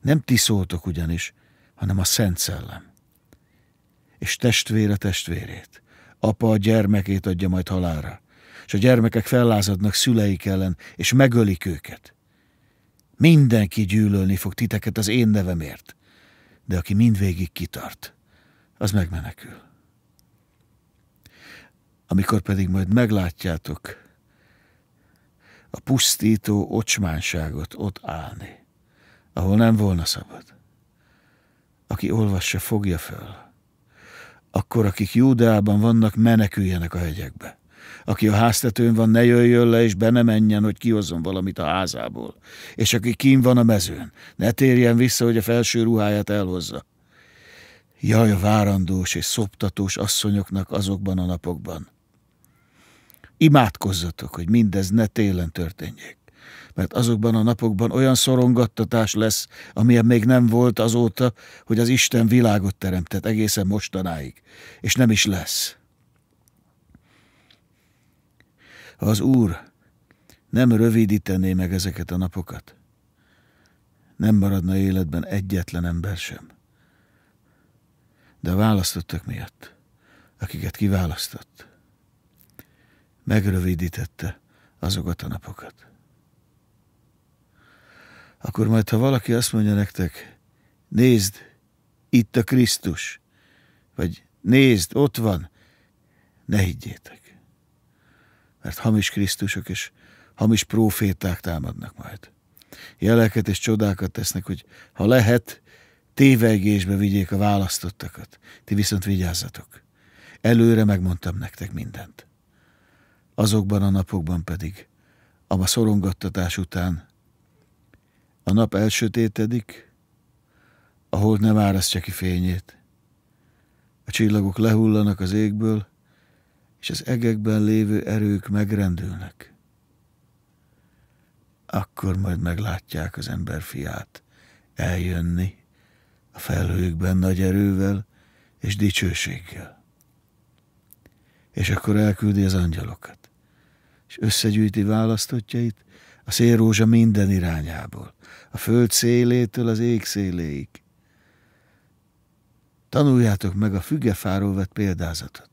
Nem ti szóltok ugyanis, hanem a Szent Szellem és testvére testvérét. Apa a gyermekét adja majd halára, és a gyermekek fellázadnak szüleik ellen, és megölik őket. Mindenki gyűlölni fog titeket az én nevemért, de aki mindvégig kitart, az megmenekül. Amikor pedig majd meglátjátok a pusztító ocsmánságot ott állni, ahol nem volna szabad, aki olvassa, fogja föl akkor akik Júdeában vannak, meneküljenek a hegyekbe. Aki a háztetőn van, ne jöjjön le, és be ne menjen, hogy kihozzon valamit a házából. És aki kín van a mezőn, ne térjen vissza, hogy a felső ruháját elhozza. Jaj a várandós és szoptatós asszonyoknak azokban a napokban! Imádkozzatok, hogy mindez ne télen történjék mert azokban a napokban olyan szorongattatás lesz, amilyen még nem volt azóta, hogy az Isten világot teremtett egészen mostanáig, és nem is lesz. Ha az Úr nem rövidítené meg ezeket a napokat, nem maradna életben egyetlen ember sem. De a választottak miatt, akiket kiválasztott, megrövidítette azokat a napokat akkor majd, ha valaki azt mondja nektek, nézd, itt a Krisztus, vagy nézd, ott van, ne higgyétek. Mert hamis Krisztusok és hamis proféták támadnak majd. Jeleket és csodákat tesznek, hogy ha lehet, tévegésbe vigyék a választottakat. Ti viszont vigyázzatok. Előre megmondtam nektek mindent. Azokban a napokban pedig, ama szorongattatás után a nap elsötétedik, a hold nem árasztja ki fényét. A csillagok lehullanak az égből, és az egekben lévő erők megrendülnek. Akkor majd meglátják az ember fiát eljönni a felhőkben nagy erővel és dicsőséggel. És akkor elküldi az angyalokat, és összegyűjti választotjait a szélrózsa minden irányából, a föld szélétől az ég széléig. Tanuljátok meg a fügefáról vett példázatot.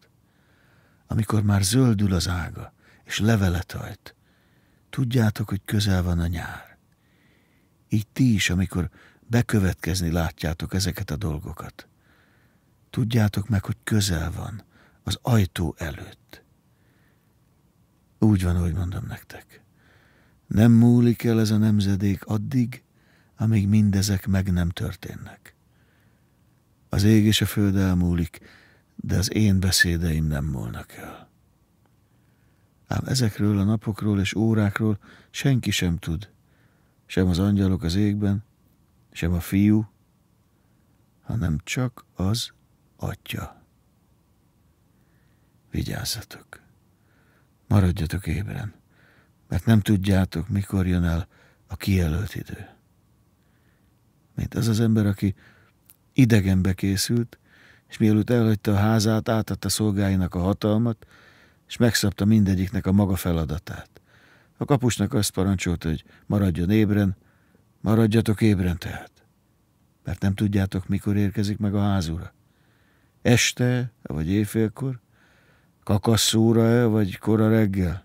Amikor már zöldül az ága, és levelet hajt, tudjátok, hogy közel van a nyár. Így ti is, amikor bekövetkezni látjátok ezeket a dolgokat. Tudjátok meg, hogy közel van, az ajtó előtt. Úgy van, hogy mondom nektek. Nem múlik el ez a nemzedék addig, amíg mindezek meg nem történnek. Az ég és a föld elmúlik, de az én beszédeim nem múlnak el. Ám ezekről a napokról és órákról senki sem tud, sem az angyalok az égben, sem a fiú, hanem csak az atya. Vigyázzatok! Maradjatok ébren, mert nem tudjátok, mikor jön el a kijelölt idő mint az az ember, aki idegenbe készült, és mielőtt elhagyta a házát, átadta szolgáinak a hatalmat, és megszabta mindegyiknek a maga feladatát. A kapusnak azt parancsolt, hogy maradjon ébren, maradjatok ébren tehát, mert nem tudjátok, mikor érkezik meg a házura. Este, vagy éjfélkor, kakasszóra-e, vagy kora reggel?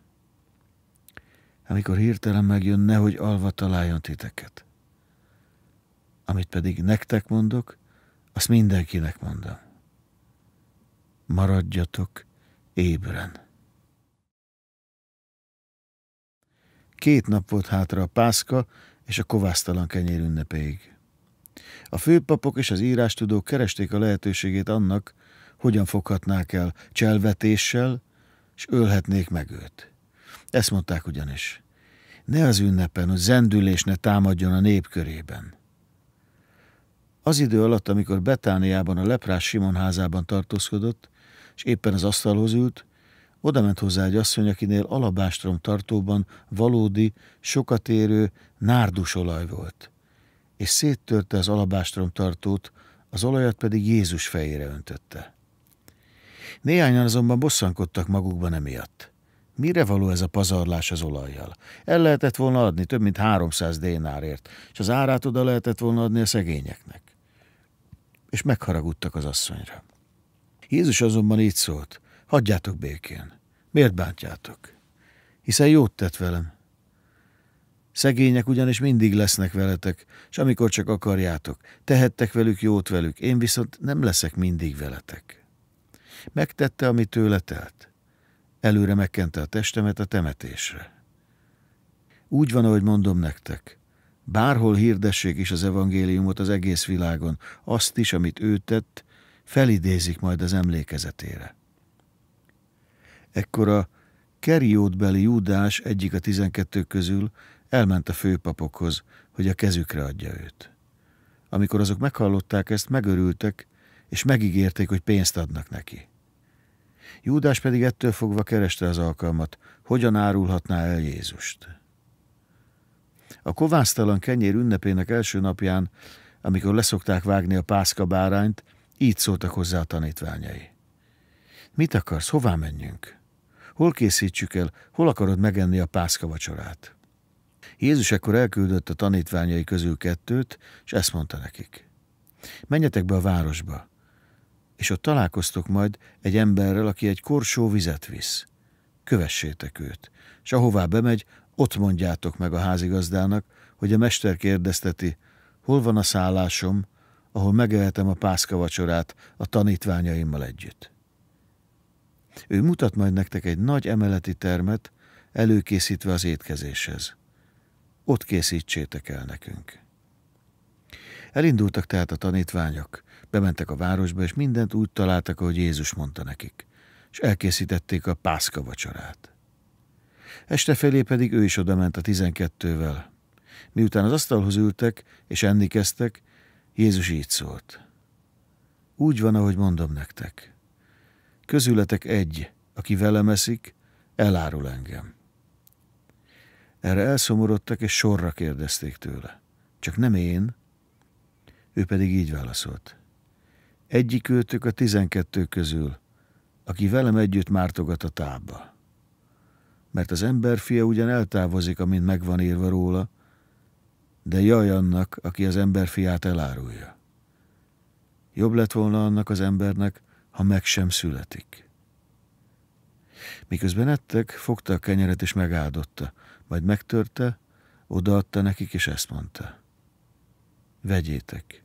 Amikor hirtelen megjön, nehogy alva találjon titeket amit pedig nektek mondok, azt mindenkinek mondom. Maradjatok ébren. Két nap volt hátra a pászka és a kovásztalan kenyér ünnepéig. A főpapok és az írástudók keresték a lehetőségét annak, hogyan foghatnák el cselvetéssel, és ölhetnék meg őt. Ezt mondták ugyanis. Ne az ünnepen, hogy zendülés ne támadjon a nép körében. Az idő alatt, amikor Betániában a leprás Simon házában tartózkodott, és éppen az asztalhoz ült, oda ment hozzá egy asszony, akinél alabástrom tartóban valódi, sokat érő nárdus olaj volt, és széttörte az alabástrom tartót, az olajat pedig Jézus fejére öntötte. Néhányan azonban bosszankodtak magukban emiatt. Mire való ez a pazarlás az olajjal? El lehetett volna adni több mint 300 dénárért, és az árát oda lehetett volna adni a szegényeknek és megharagudtak az asszonyra. Jézus azonban így szólt, hagyjátok békén, miért bántjátok? Hiszen jót tett velem. Szegények ugyanis mindig lesznek veletek, és amikor csak akarjátok, tehettek velük jót velük, én viszont nem leszek mindig veletek. Megtette, ami tőle telt. Előre megkente a testemet a temetésre. Úgy van, ahogy mondom nektek, Bárhol hirdessék is az evangéliumot az egész világon, azt is, amit ő tett, felidézik majd az emlékezetére. Ekkor a Keriótbeli Júdás egyik a tizenkettő közül elment a főpapokhoz, hogy a kezükre adja őt. Amikor azok meghallották ezt, megörültek, és megígérték, hogy pénzt adnak neki. Júdás pedig ettől fogva kereste az alkalmat, hogyan árulhatná el Jézust. A kovásztalan kenyér ünnepének első napján, amikor leszokták vágni a pászka bárányt, így szóltak hozzá a tanítványai. Mit akarsz, hová menjünk? Hol készítsük el, hol akarod megenni a pászka vacsorát? Jézus ekkor elküldött a tanítványai közül kettőt, és ezt mondta nekik. Menjetek be a városba, és ott találkoztok majd egy emberrel, aki egy korsó vizet visz. Kövessétek őt, és ahová bemegy, ott mondjátok meg a házigazdának, hogy a mester kérdezteti, hol van a szállásom, ahol megehetem a pászka vacsorát a tanítványaimmal együtt. Ő mutat majd nektek egy nagy emeleti termet, előkészítve az étkezéshez. Ott készítsétek el nekünk. Elindultak tehát a tanítványok, bementek a városba, és mindent úgy találtak, ahogy Jézus mondta nekik, és elkészítették a pászka vacsorát. Este felé pedig ő is odament a tizenkettővel. Miután az asztalhoz ültek és enni kezdtek, Jézus így szólt. Úgy van, ahogy mondom nektek. Közületek egy, aki velem eszik, elárul engem. Erre elszomorodtak és sorra kérdezték tőle. Csak nem én. Ő pedig így válaszolt. Egyik őtök a tizenkettő közül, aki velem együtt mártogat a tábbal mert az ember fia ugyan eltávozik, amint megvan írva róla, de jaj annak, aki az ember fiát elárulja. Jobb lett volna annak az embernek, ha meg sem születik. Miközben ettek, fogta a kenyeret és megáldotta, majd megtörte, odaadta nekik, és ezt mondta. Vegyétek,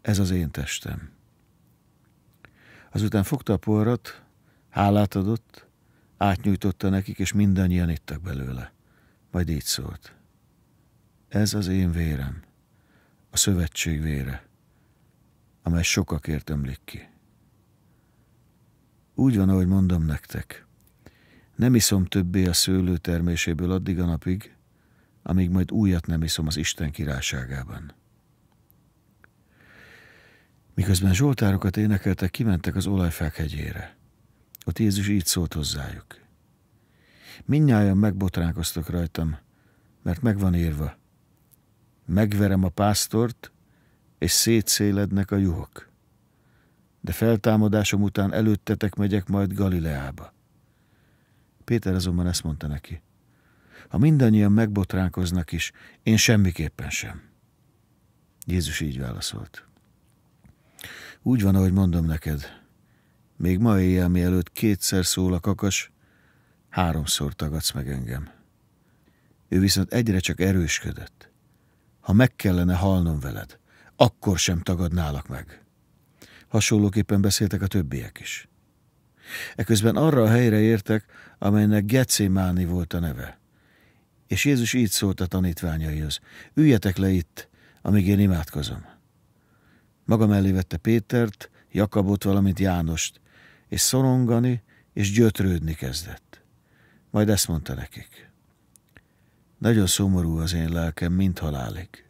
ez az én testem. Azután fogta a porrat, hálát adott, átnyújtotta nekik, és mindannyian ittak belőle. Majd így szólt. Ez az én vérem, a szövetség vére, amely sokakért ömlik ki. Úgy van, ahogy mondom nektek. Nem iszom többé a szőlő terméséből addig a napig, amíg majd újat nem iszom az Isten királyságában. Miközben zsoltárokat énekeltek, kimentek az olajfák hegyére. Ott Jézus így szólt hozzájuk. Mindnyájan megbotránkoztak rajtam, mert megvan írva. Megverem a pásztort, és szétszélednek a juhok. De feltámadásom után előttetek megyek majd Galileába. Péter azonban ezt mondta neki. Ha mindannyian megbotránkoznak is, én semmiképpen sem. Jézus így válaszolt. Úgy van, ahogy mondom neked, még ma éjjel mielőtt kétszer szól a kakas, háromszor tagadsz meg engem. Ő viszont egyre csak erősködött. Ha meg kellene halnom veled, akkor sem tagadnálak meg. Hasonlóképpen beszéltek a többiek is. Eközben arra a helyre értek, amelynek Gecémáni volt a neve. És Jézus így szólt a tanítványaihoz, üljetek le itt, amíg én imádkozom. Maga mellé vette Pétert, Jakabot, valamint Jánost, és szorongani, és gyötrődni kezdett. Majd ezt mondta nekik. Nagyon szomorú az én lelkem, mint halálig.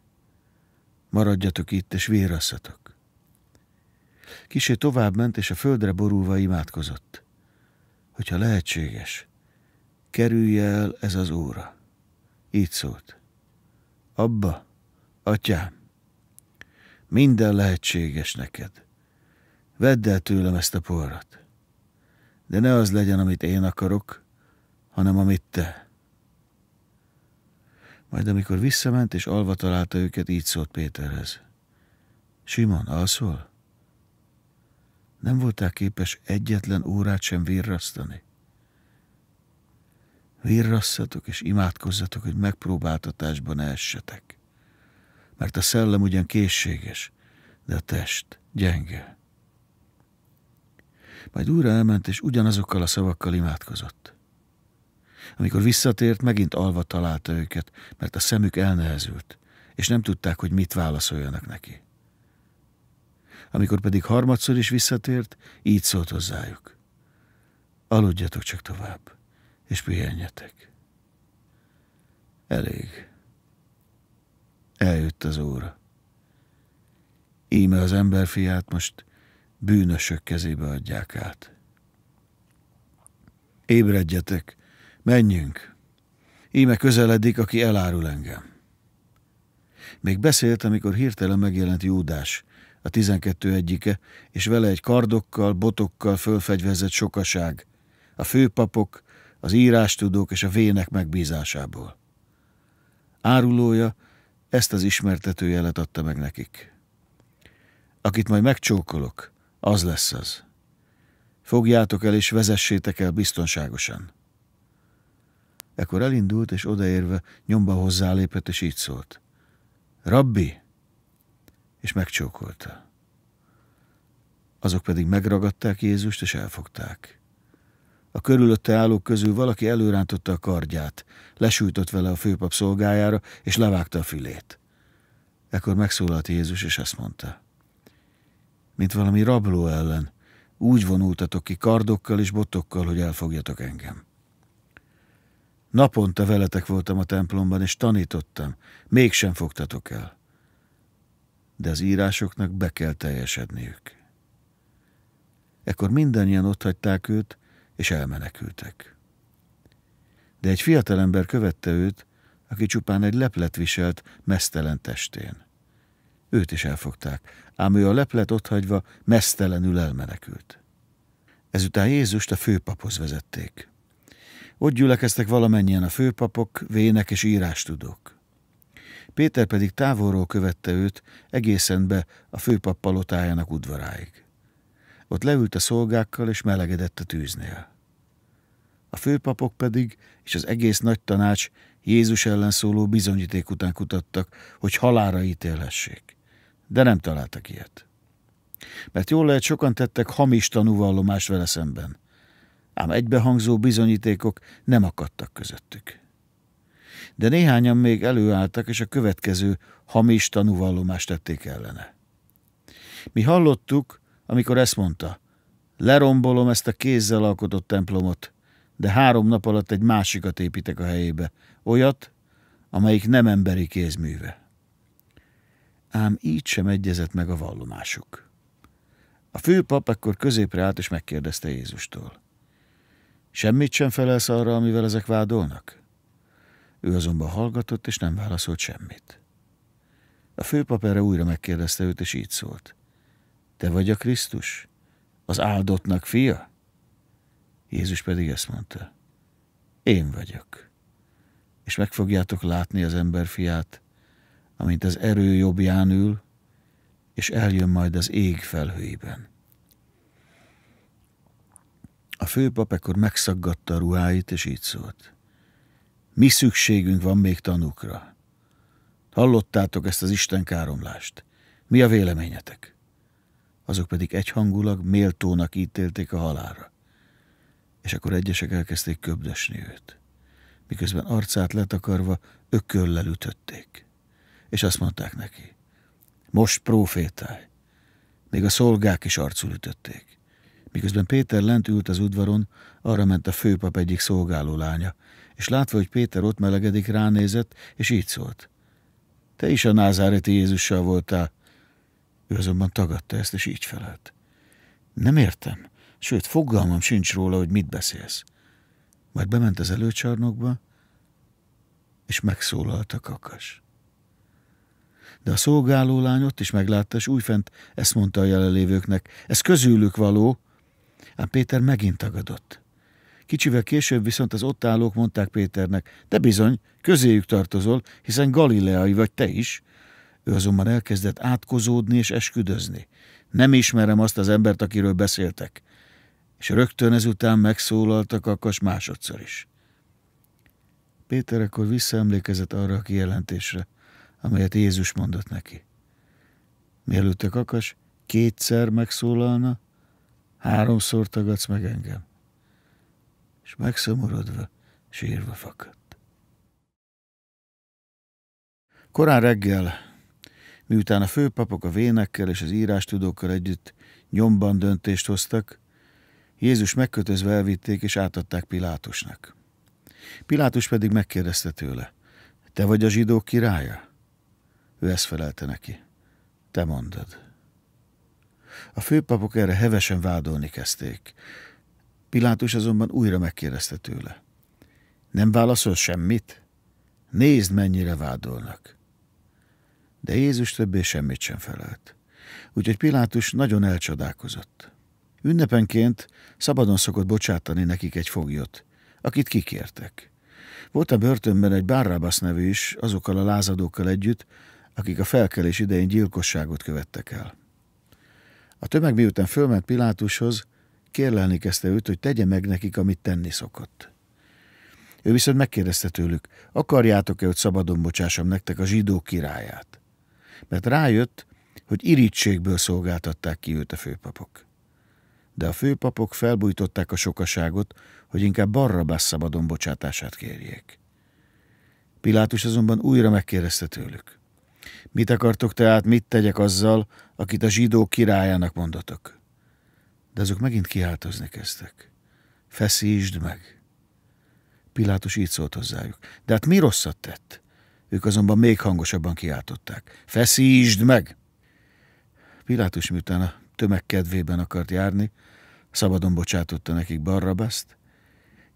Maradjatok itt, és vérasszatok. Kisé továbbment, és a földre borulva imádkozott. Hogyha lehetséges, kerülj el ez az óra. Így szólt. Abba, atyám, minden lehetséges neked. Vedd el tőlem ezt a porrat de ne az legyen, amit én akarok, hanem amit te. Majd amikor visszament és alva találta őket, így szólt Péterhez. Simon, alszol? Nem voltál képes egyetlen órát sem virrasztani? Virrasszatok és imádkozzatok, hogy megpróbáltatásban ne essetek. Mert a szellem ugyan készséges, de a test gyenge. Majd újra elment, és ugyanazokkal a szavakkal imádkozott. Amikor visszatért, megint alva találta őket, mert a szemük elnehezült, és nem tudták, hogy mit válaszoljanak neki. Amikor pedig harmadszor is visszatért, így szólt hozzájuk. Aludjatok csak tovább, és pihenjetek. Elég. Eljött az óra. Íme az emberfiát most bűnösök kezébe adják át. Ébredjetek, menjünk! Íme közeledik, aki elárul engem. Még beszélt, amikor hirtelen megjelent Júdás, a tizenkettő egyike, és vele egy kardokkal, botokkal fölfegyvezett sokaság, a főpapok, az írástudók és a vének megbízásából. Árulója ezt az ismertető jelet adta meg nekik. Akit majd megcsókolok, az lesz az. Fogjátok el és vezessétek el biztonságosan. Ekkor elindult, és odaérve nyomba hozzálépett, és így szólt. Rabbi! És megcsókolta. Azok pedig megragadták Jézust, és elfogták. A körülötte állók közül valaki előrántotta a kardját, lesújtott vele a főpap szolgájára, és levágta a fülét. Ekkor megszólalt Jézus, és ezt mondta mint valami rabló ellen. Úgy vonultatok ki kardokkal és botokkal, hogy elfogjatok engem. Naponta veletek voltam a templomban, és tanítottam. Mégsem fogtatok el. De az írásoknak be kell teljesedniük. Ekkor mindannyian otthagyták őt, és elmenekültek. De egy fiatalember követte őt, aki csupán egy leplet viselt mesztelen testén. Őt is elfogták, ám ő a leplet otthagyva mesztelenül elmenekült. Ezután Jézust a főpaphoz vezették. Ott gyülekeztek valamennyien a főpapok, vének és írástudók. Péter pedig távolról követte őt egészen be a főpap palotájának udvaráig. Ott leült a szolgákkal és melegedett a tűznél. A főpapok pedig és az egész nagy tanács Jézus ellen szóló bizonyíték után kutattak, hogy halára ítélhessék de nem találtak ilyet. Mert jól lehet, sokan tettek hamis tanúvallomást vele szemben, ám egybehangzó bizonyítékok nem akadtak közöttük. De néhányan még előálltak, és a következő hamis tanúvallomást tették ellene. Mi hallottuk, amikor ezt mondta, lerombolom ezt a kézzel alkotott templomot, de három nap alatt egy másikat építek a helyébe, olyat, amelyik nem emberi kézműve ám így sem egyezett meg a vallomásuk. A főpap ekkor középre állt és megkérdezte Jézustól. Semmit sem felelsz arra, amivel ezek vádolnak? Ő azonban hallgatott, és nem válaszolt semmit. A főpap erre újra megkérdezte őt, és így szólt. Te vagy a Krisztus? Az áldottnak fia? Jézus pedig ezt mondta. Én vagyok. És meg fogjátok látni az ember fiát, amint az erő jobbján ül, és eljön majd az ég felhőiben. A főpap ekkor megszaggatta a ruháit, és így szólt. Mi szükségünk van még tanukra? Hallottátok ezt az Isten káromlást. Mi a véleményetek? Azok pedig egyhangulag méltónak ítélték a halára. És akkor egyesek elkezdték köbdösni őt, miközben arcát letakarva ököllel ütötték és azt mondták neki, most prófétálj, Még a szolgák is arcul ütötték. Miközben Péter lent ült az udvaron, arra ment a főpap egyik szolgáló lánya, és látva, hogy Péter ott melegedik, ránézett, és így szólt. Te is a názáreti Jézussal voltál. Ő azonban tagadta ezt, és így felelt. Nem értem, sőt, fogalmam sincs róla, hogy mit beszélsz. Majd bement az előcsarnokba, és megszólalt a kakas. De a szolgáló lány ott is meglátta, és újfent ezt mondta a jelenlévőknek. Ez közülük való. Ám Péter megint tagadott. Kicsivel később viszont az ott állók mondták Péternek, de bizony, közéjük tartozol, hiszen galileai vagy te is. Ő azonban elkezdett átkozódni és esküdözni. Nem ismerem azt az embert, akiről beszéltek. És rögtön ezután megszólaltak akas másodszor is. Péter akkor visszaemlékezett arra a kijelentésre, amelyet Jézus mondott neki. Mielőtt a kakas kétszer megszólalna, háromszor tagadsz meg engem. És megszomorodva, sírva fakadt. Korán reggel, miután a főpapok a vénekkel és az írástudókkal együtt nyomban döntést hoztak, Jézus megkötözve elvitték és átadták Pilátusnak. Pilátus pedig megkérdezte tőle, te vagy a zsidók királya? Ő ezt felelte neki. Te mondod. A főpapok erre hevesen vádolni kezdték. Pilátus azonban újra megkérdezte tőle. Nem válaszol semmit? Nézd, mennyire vádolnak. De Jézus többé semmit sem felelt. Úgyhogy Pilátus nagyon elcsodálkozott. Ünnepenként szabadon szokott bocsátani nekik egy foglyot, akit kikértek. Volt a börtönben egy Bárrábasz nevű is, azokkal a lázadókkal együtt, akik a felkelés idején gyilkosságot követtek el. A tömeg miután fölment Pilátushoz, kérlelni kezdte őt, hogy tegye meg nekik, amit tenni szokott. Ő viszont megkérdezte tőlük, akarjátok-e, hogy szabadon bocsássam nektek a zsidó királyát? Mert rájött, hogy irítségből szolgáltatták ki őt a főpapok. De a főpapok felbújtották a sokaságot, hogy inkább Barrabás szabadon bocsátását kérjék. Pilátus azonban újra megkérdezte tőlük. Mit akartok tehát, mit tegyek azzal, akit a zsidó királyának mondatok? De azok megint kiáltozni kezdtek. Feszítsd meg! Pilátus így szólt hozzájuk. De hát mi rosszat tett? Ők azonban még hangosabban kiáltották. Feszítsd meg! Pilátus miután a tömeg kedvében akart járni, szabadon bocsátotta nekik Barrabaszt,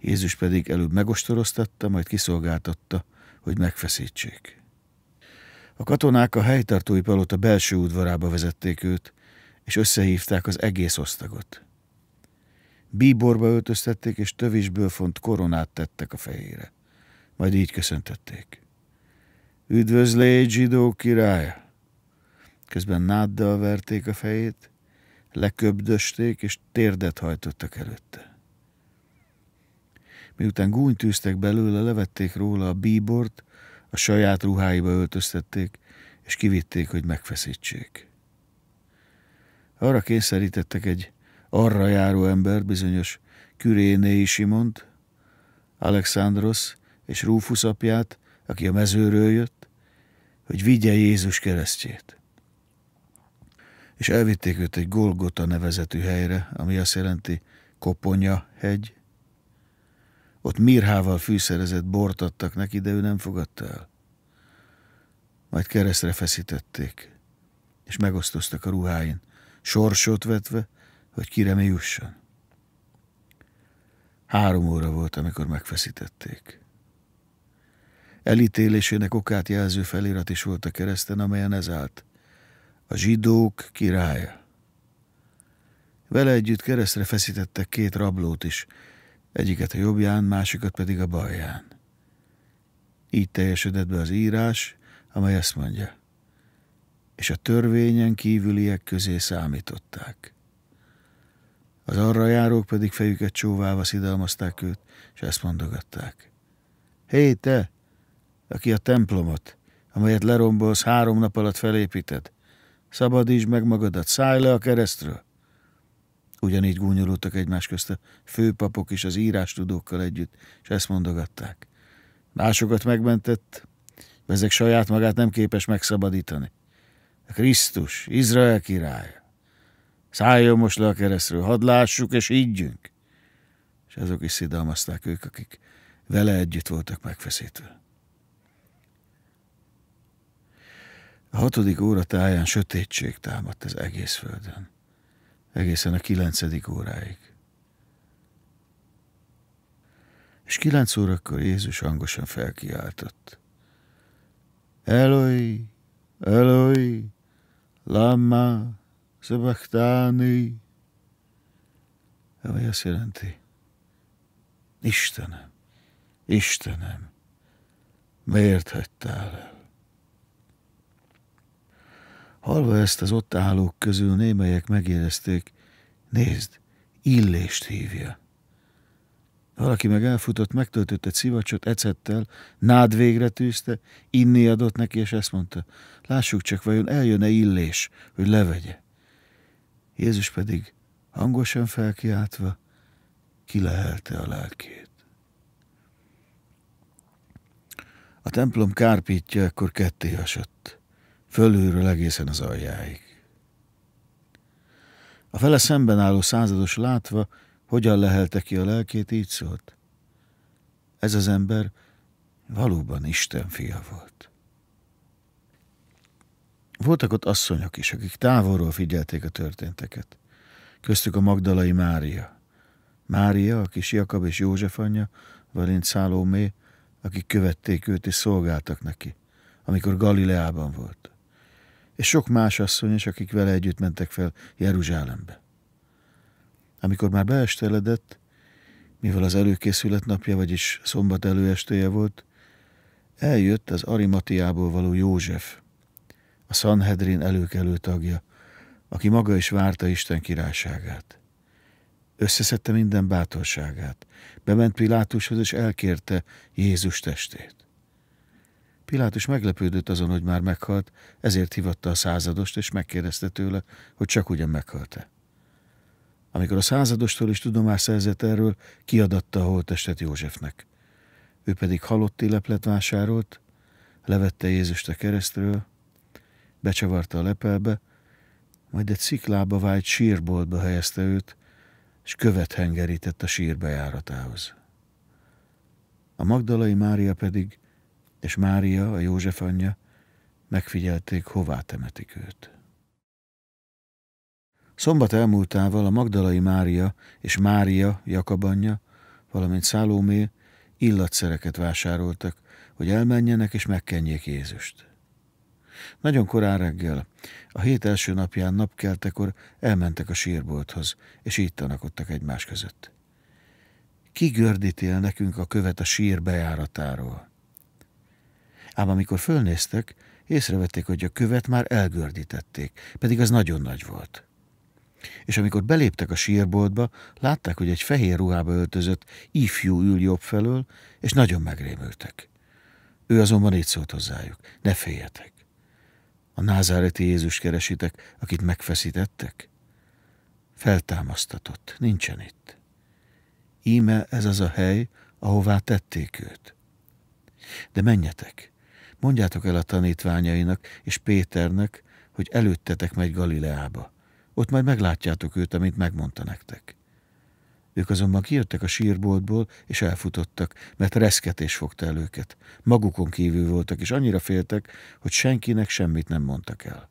Jézus pedig előbb megostoroztatta, majd kiszolgáltatta, hogy megfeszítsék. A katonák a helytartói palota belső udvarába vezették őt, és összehívták az egész osztagot. Bíborba öltöztették, és tövisből font koronát tettek a fejére. Majd így köszöntötték. Üdvözlégy, zsidó királya! Közben náddal verték a fejét, leköbdösték, és térdet hajtottak előtte. Miután tűztek belőle, levették róla a bíbort, a saját ruháiba öltöztették, és kivitték, hogy megfeszítsék. Arra kényszerítettek egy arra járó ember, bizonyos Kürénéi Simont, Alexandros és Rufus apját, aki a mezőről jött, hogy vigye Jézus keresztjét. És elvitték őt egy Golgota nevezetű helyre, ami azt jelenti Koponya hegy, ott mirhával fűszerezett bort adtak neki, de ő nem fogadta el. Majd keresztre feszítették, és megosztoztak a ruháin, sorsot vetve, hogy kire mi jusson. Három óra volt, amikor megfeszítették. Elítélésének okát jelző felirat is volt a kereszten, amelyen ez állt. A zsidók királya. Vele együtt keresztre feszítettek két rablót is, egyiket a jobbján, másikat pedig a balján. Így teljesedett be az írás, amely ezt mondja. És a törvényen kívüliek közé számították. Az arra járók pedig fejüket csóválva szidalmazták őt, és ezt mondogatták. Hé, te, aki a templomot, amelyet lerombolsz, három nap alatt felépíted, szabadítsd meg magadat, szállj le a keresztről, Ugyanígy gúnyolódtak egymás közt a főpapok és az írástudókkal együtt, és ezt mondogatták. Másokat megmentett, ezek saját magát nem képes megszabadítani. A Krisztus, Izrael királya. Szálljon most le a keresztről, hadd lássuk és higgyünk. És azok is szidalmazták ők, akik vele együtt voltak megfeszítve. A hatodik óra táján sötétség támadt az egész földön egészen a kilencedik óráig. És kilenc órakor Jézus hangosan felkiáltott. Eloi, Eloi, Lama, Szebachtáni. Ami azt jelenti, Istenem, Istenem, miért hagytál el? Halva ezt az ott állók közül némelyek megérezték, nézd, illést hívja. Valaki meg elfutott, megtöltött egy szivacsot ecettel, nád végre tűzte, inni adott neki, és ezt mondta, lássuk csak, vajon eljön-e illés, hogy levegye. Jézus pedig hangosan felkiáltva kilehelte a lelkét. A templom kárpítja akkor ketté hasott fölülről egészen az aljáig. A fele szemben álló százados látva, hogyan lehelte ki a lelkét, így szólt. Ez az ember valóban Isten fia volt. Voltak ott asszonyok is, akik távolról figyelték a történteket. Köztük a Magdalai Mária. Mária, a kis Jakab és József anyja, Valint Szálómé, akik követték őt és szolgáltak neki, amikor Galileában volt és sok más asszony is, akik vele együtt mentek fel Jeruzsálembe. Amikor már beesteledett, mivel az előkészület napja, vagyis szombat előestéje volt, eljött az Arimatiából való József, a Sanhedrin előkelő tagja, aki maga is várta Isten királyságát. Összeszedte minden bátorságát, bement Pilátushoz és elkérte Jézus testét. Pilátus meglepődött azon, hogy már meghalt, ezért hívatta a századost, és megkérdezte tőle, hogy csak ugyan meghalt-e. Amikor a századostól is tudomás szerzett erről, kiadatta a holtestet Józsefnek. Ő pedig halotti leplet vásárolt, levette Jézust a keresztről, becsavarta a lepelbe, majd egy sziklába vájt sírboltba helyezte őt, és követ hengerített a sírbejáratához. A magdalai Mária pedig és Mária, a József anyja, megfigyelték, hová temetik őt. Szombat elmúltával a Magdalai Mária és Mária, Jakab anyja, valamint Szálómé illatszereket vásároltak, hogy elmenjenek és megkenjék Jézust. Nagyon korán reggel, a hét első napján napkeltekor elmentek a sírbolthoz, és így tanakodtak egymás között. Ki gördítél nekünk a követ a sír bejáratáról? ám amikor fölnéztek, észrevették, hogy a követ már elgördítették, pedig az nagyon nagy volt. És amikor beléptek a sírboltba, látták, hogy egy fehér ruhába öltözött ifjú ül jobb felől, és nagyon megrémültek. Ő azonban így szólt hozzájuk, ne féljetek. A názáreti Jézus keresitek, akit megfeszítettek? Feltámasztatott, nincsen itt. Íme ez az a hely, ahová tették őt. De menjetek, Mondjátok el a tanítványainak és Péternek, hogy előttetek megy Galileába. Ott majd meglátjátok őt, amint megmondta nektek. Ők azonban kijöttek a sírboltból, és elfutottak, mert reszketés fogta el őket. Magukon kívül voltak, és annyira féltek, hogy senkinek semmit nem mondtak el.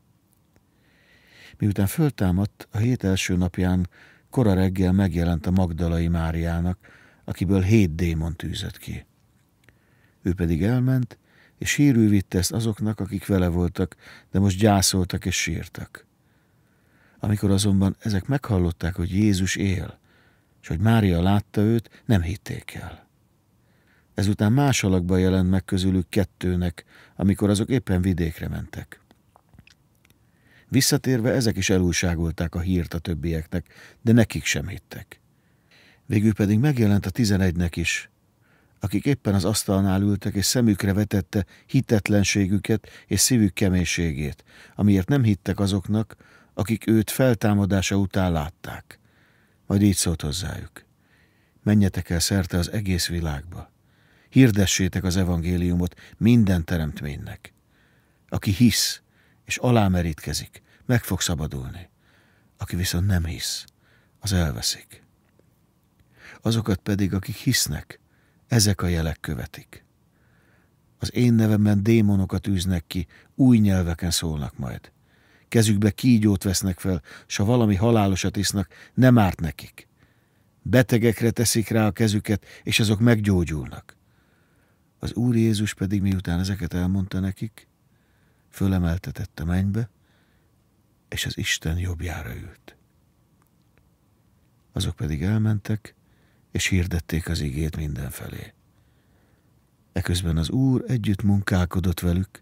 Miután föltámadt, a hét első napján kora reggel megjelent a Magdalai Máriának, akiből hét démon tűzött ki. Ő pedig elment, és hírűvit tesz azoknak, akik vele voltak, de most gyászoltak és sírtak. Amikor azonban ezek meghallották, hogy Jézus él, és hogy Mária látta őt, nem hitték el. Ezután más alakban jelent meg közülük kettőnek, amikor azok éppen vidékre mentek. Visszatérve ezek is elújságolták a hírt a többieknek, de nekik sem hittek. Végül pedig megjelent a tizenegynek is, akik éppen az asztalnál ültek, és szemükre vetette hitetlenségüket és szívük keménységét, amiért nem hittek azoknak, akik őt feltámadása után látták. Majd így szólt hozzájuk. Menjetek el szerte az egész világba. Hirdessétek az evangéliumot minden teremtménynek. Aki hisz és alámerítkezik, meg fog szabadulni. Aki viszont nem hisz, az elveszik. Azokat pedig, akik hisznek, ezek a jelek követik. Az én nevemben démonokat űznek ki, új nyelveken szólnak majd. Kezükbe kígyót vesznek fel, s ha valami halálosat isznak, nem árt nekik. Betegekre teszik rá a kezüket, és azok meggyógyulnak. Az Úr Jézus pedig miután ezeket elmondta nekik, fölemeltetett a mennybe, és az Isten jobbjára ült. Azok pedig elmentek, és hirdették az igét mindenfelé. Eközben az Úr együtt munkálkodott velük,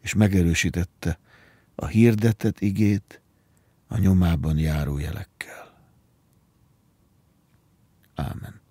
és megerősítette a hirdetett igét a nyomában járó jelekkel. Ámen.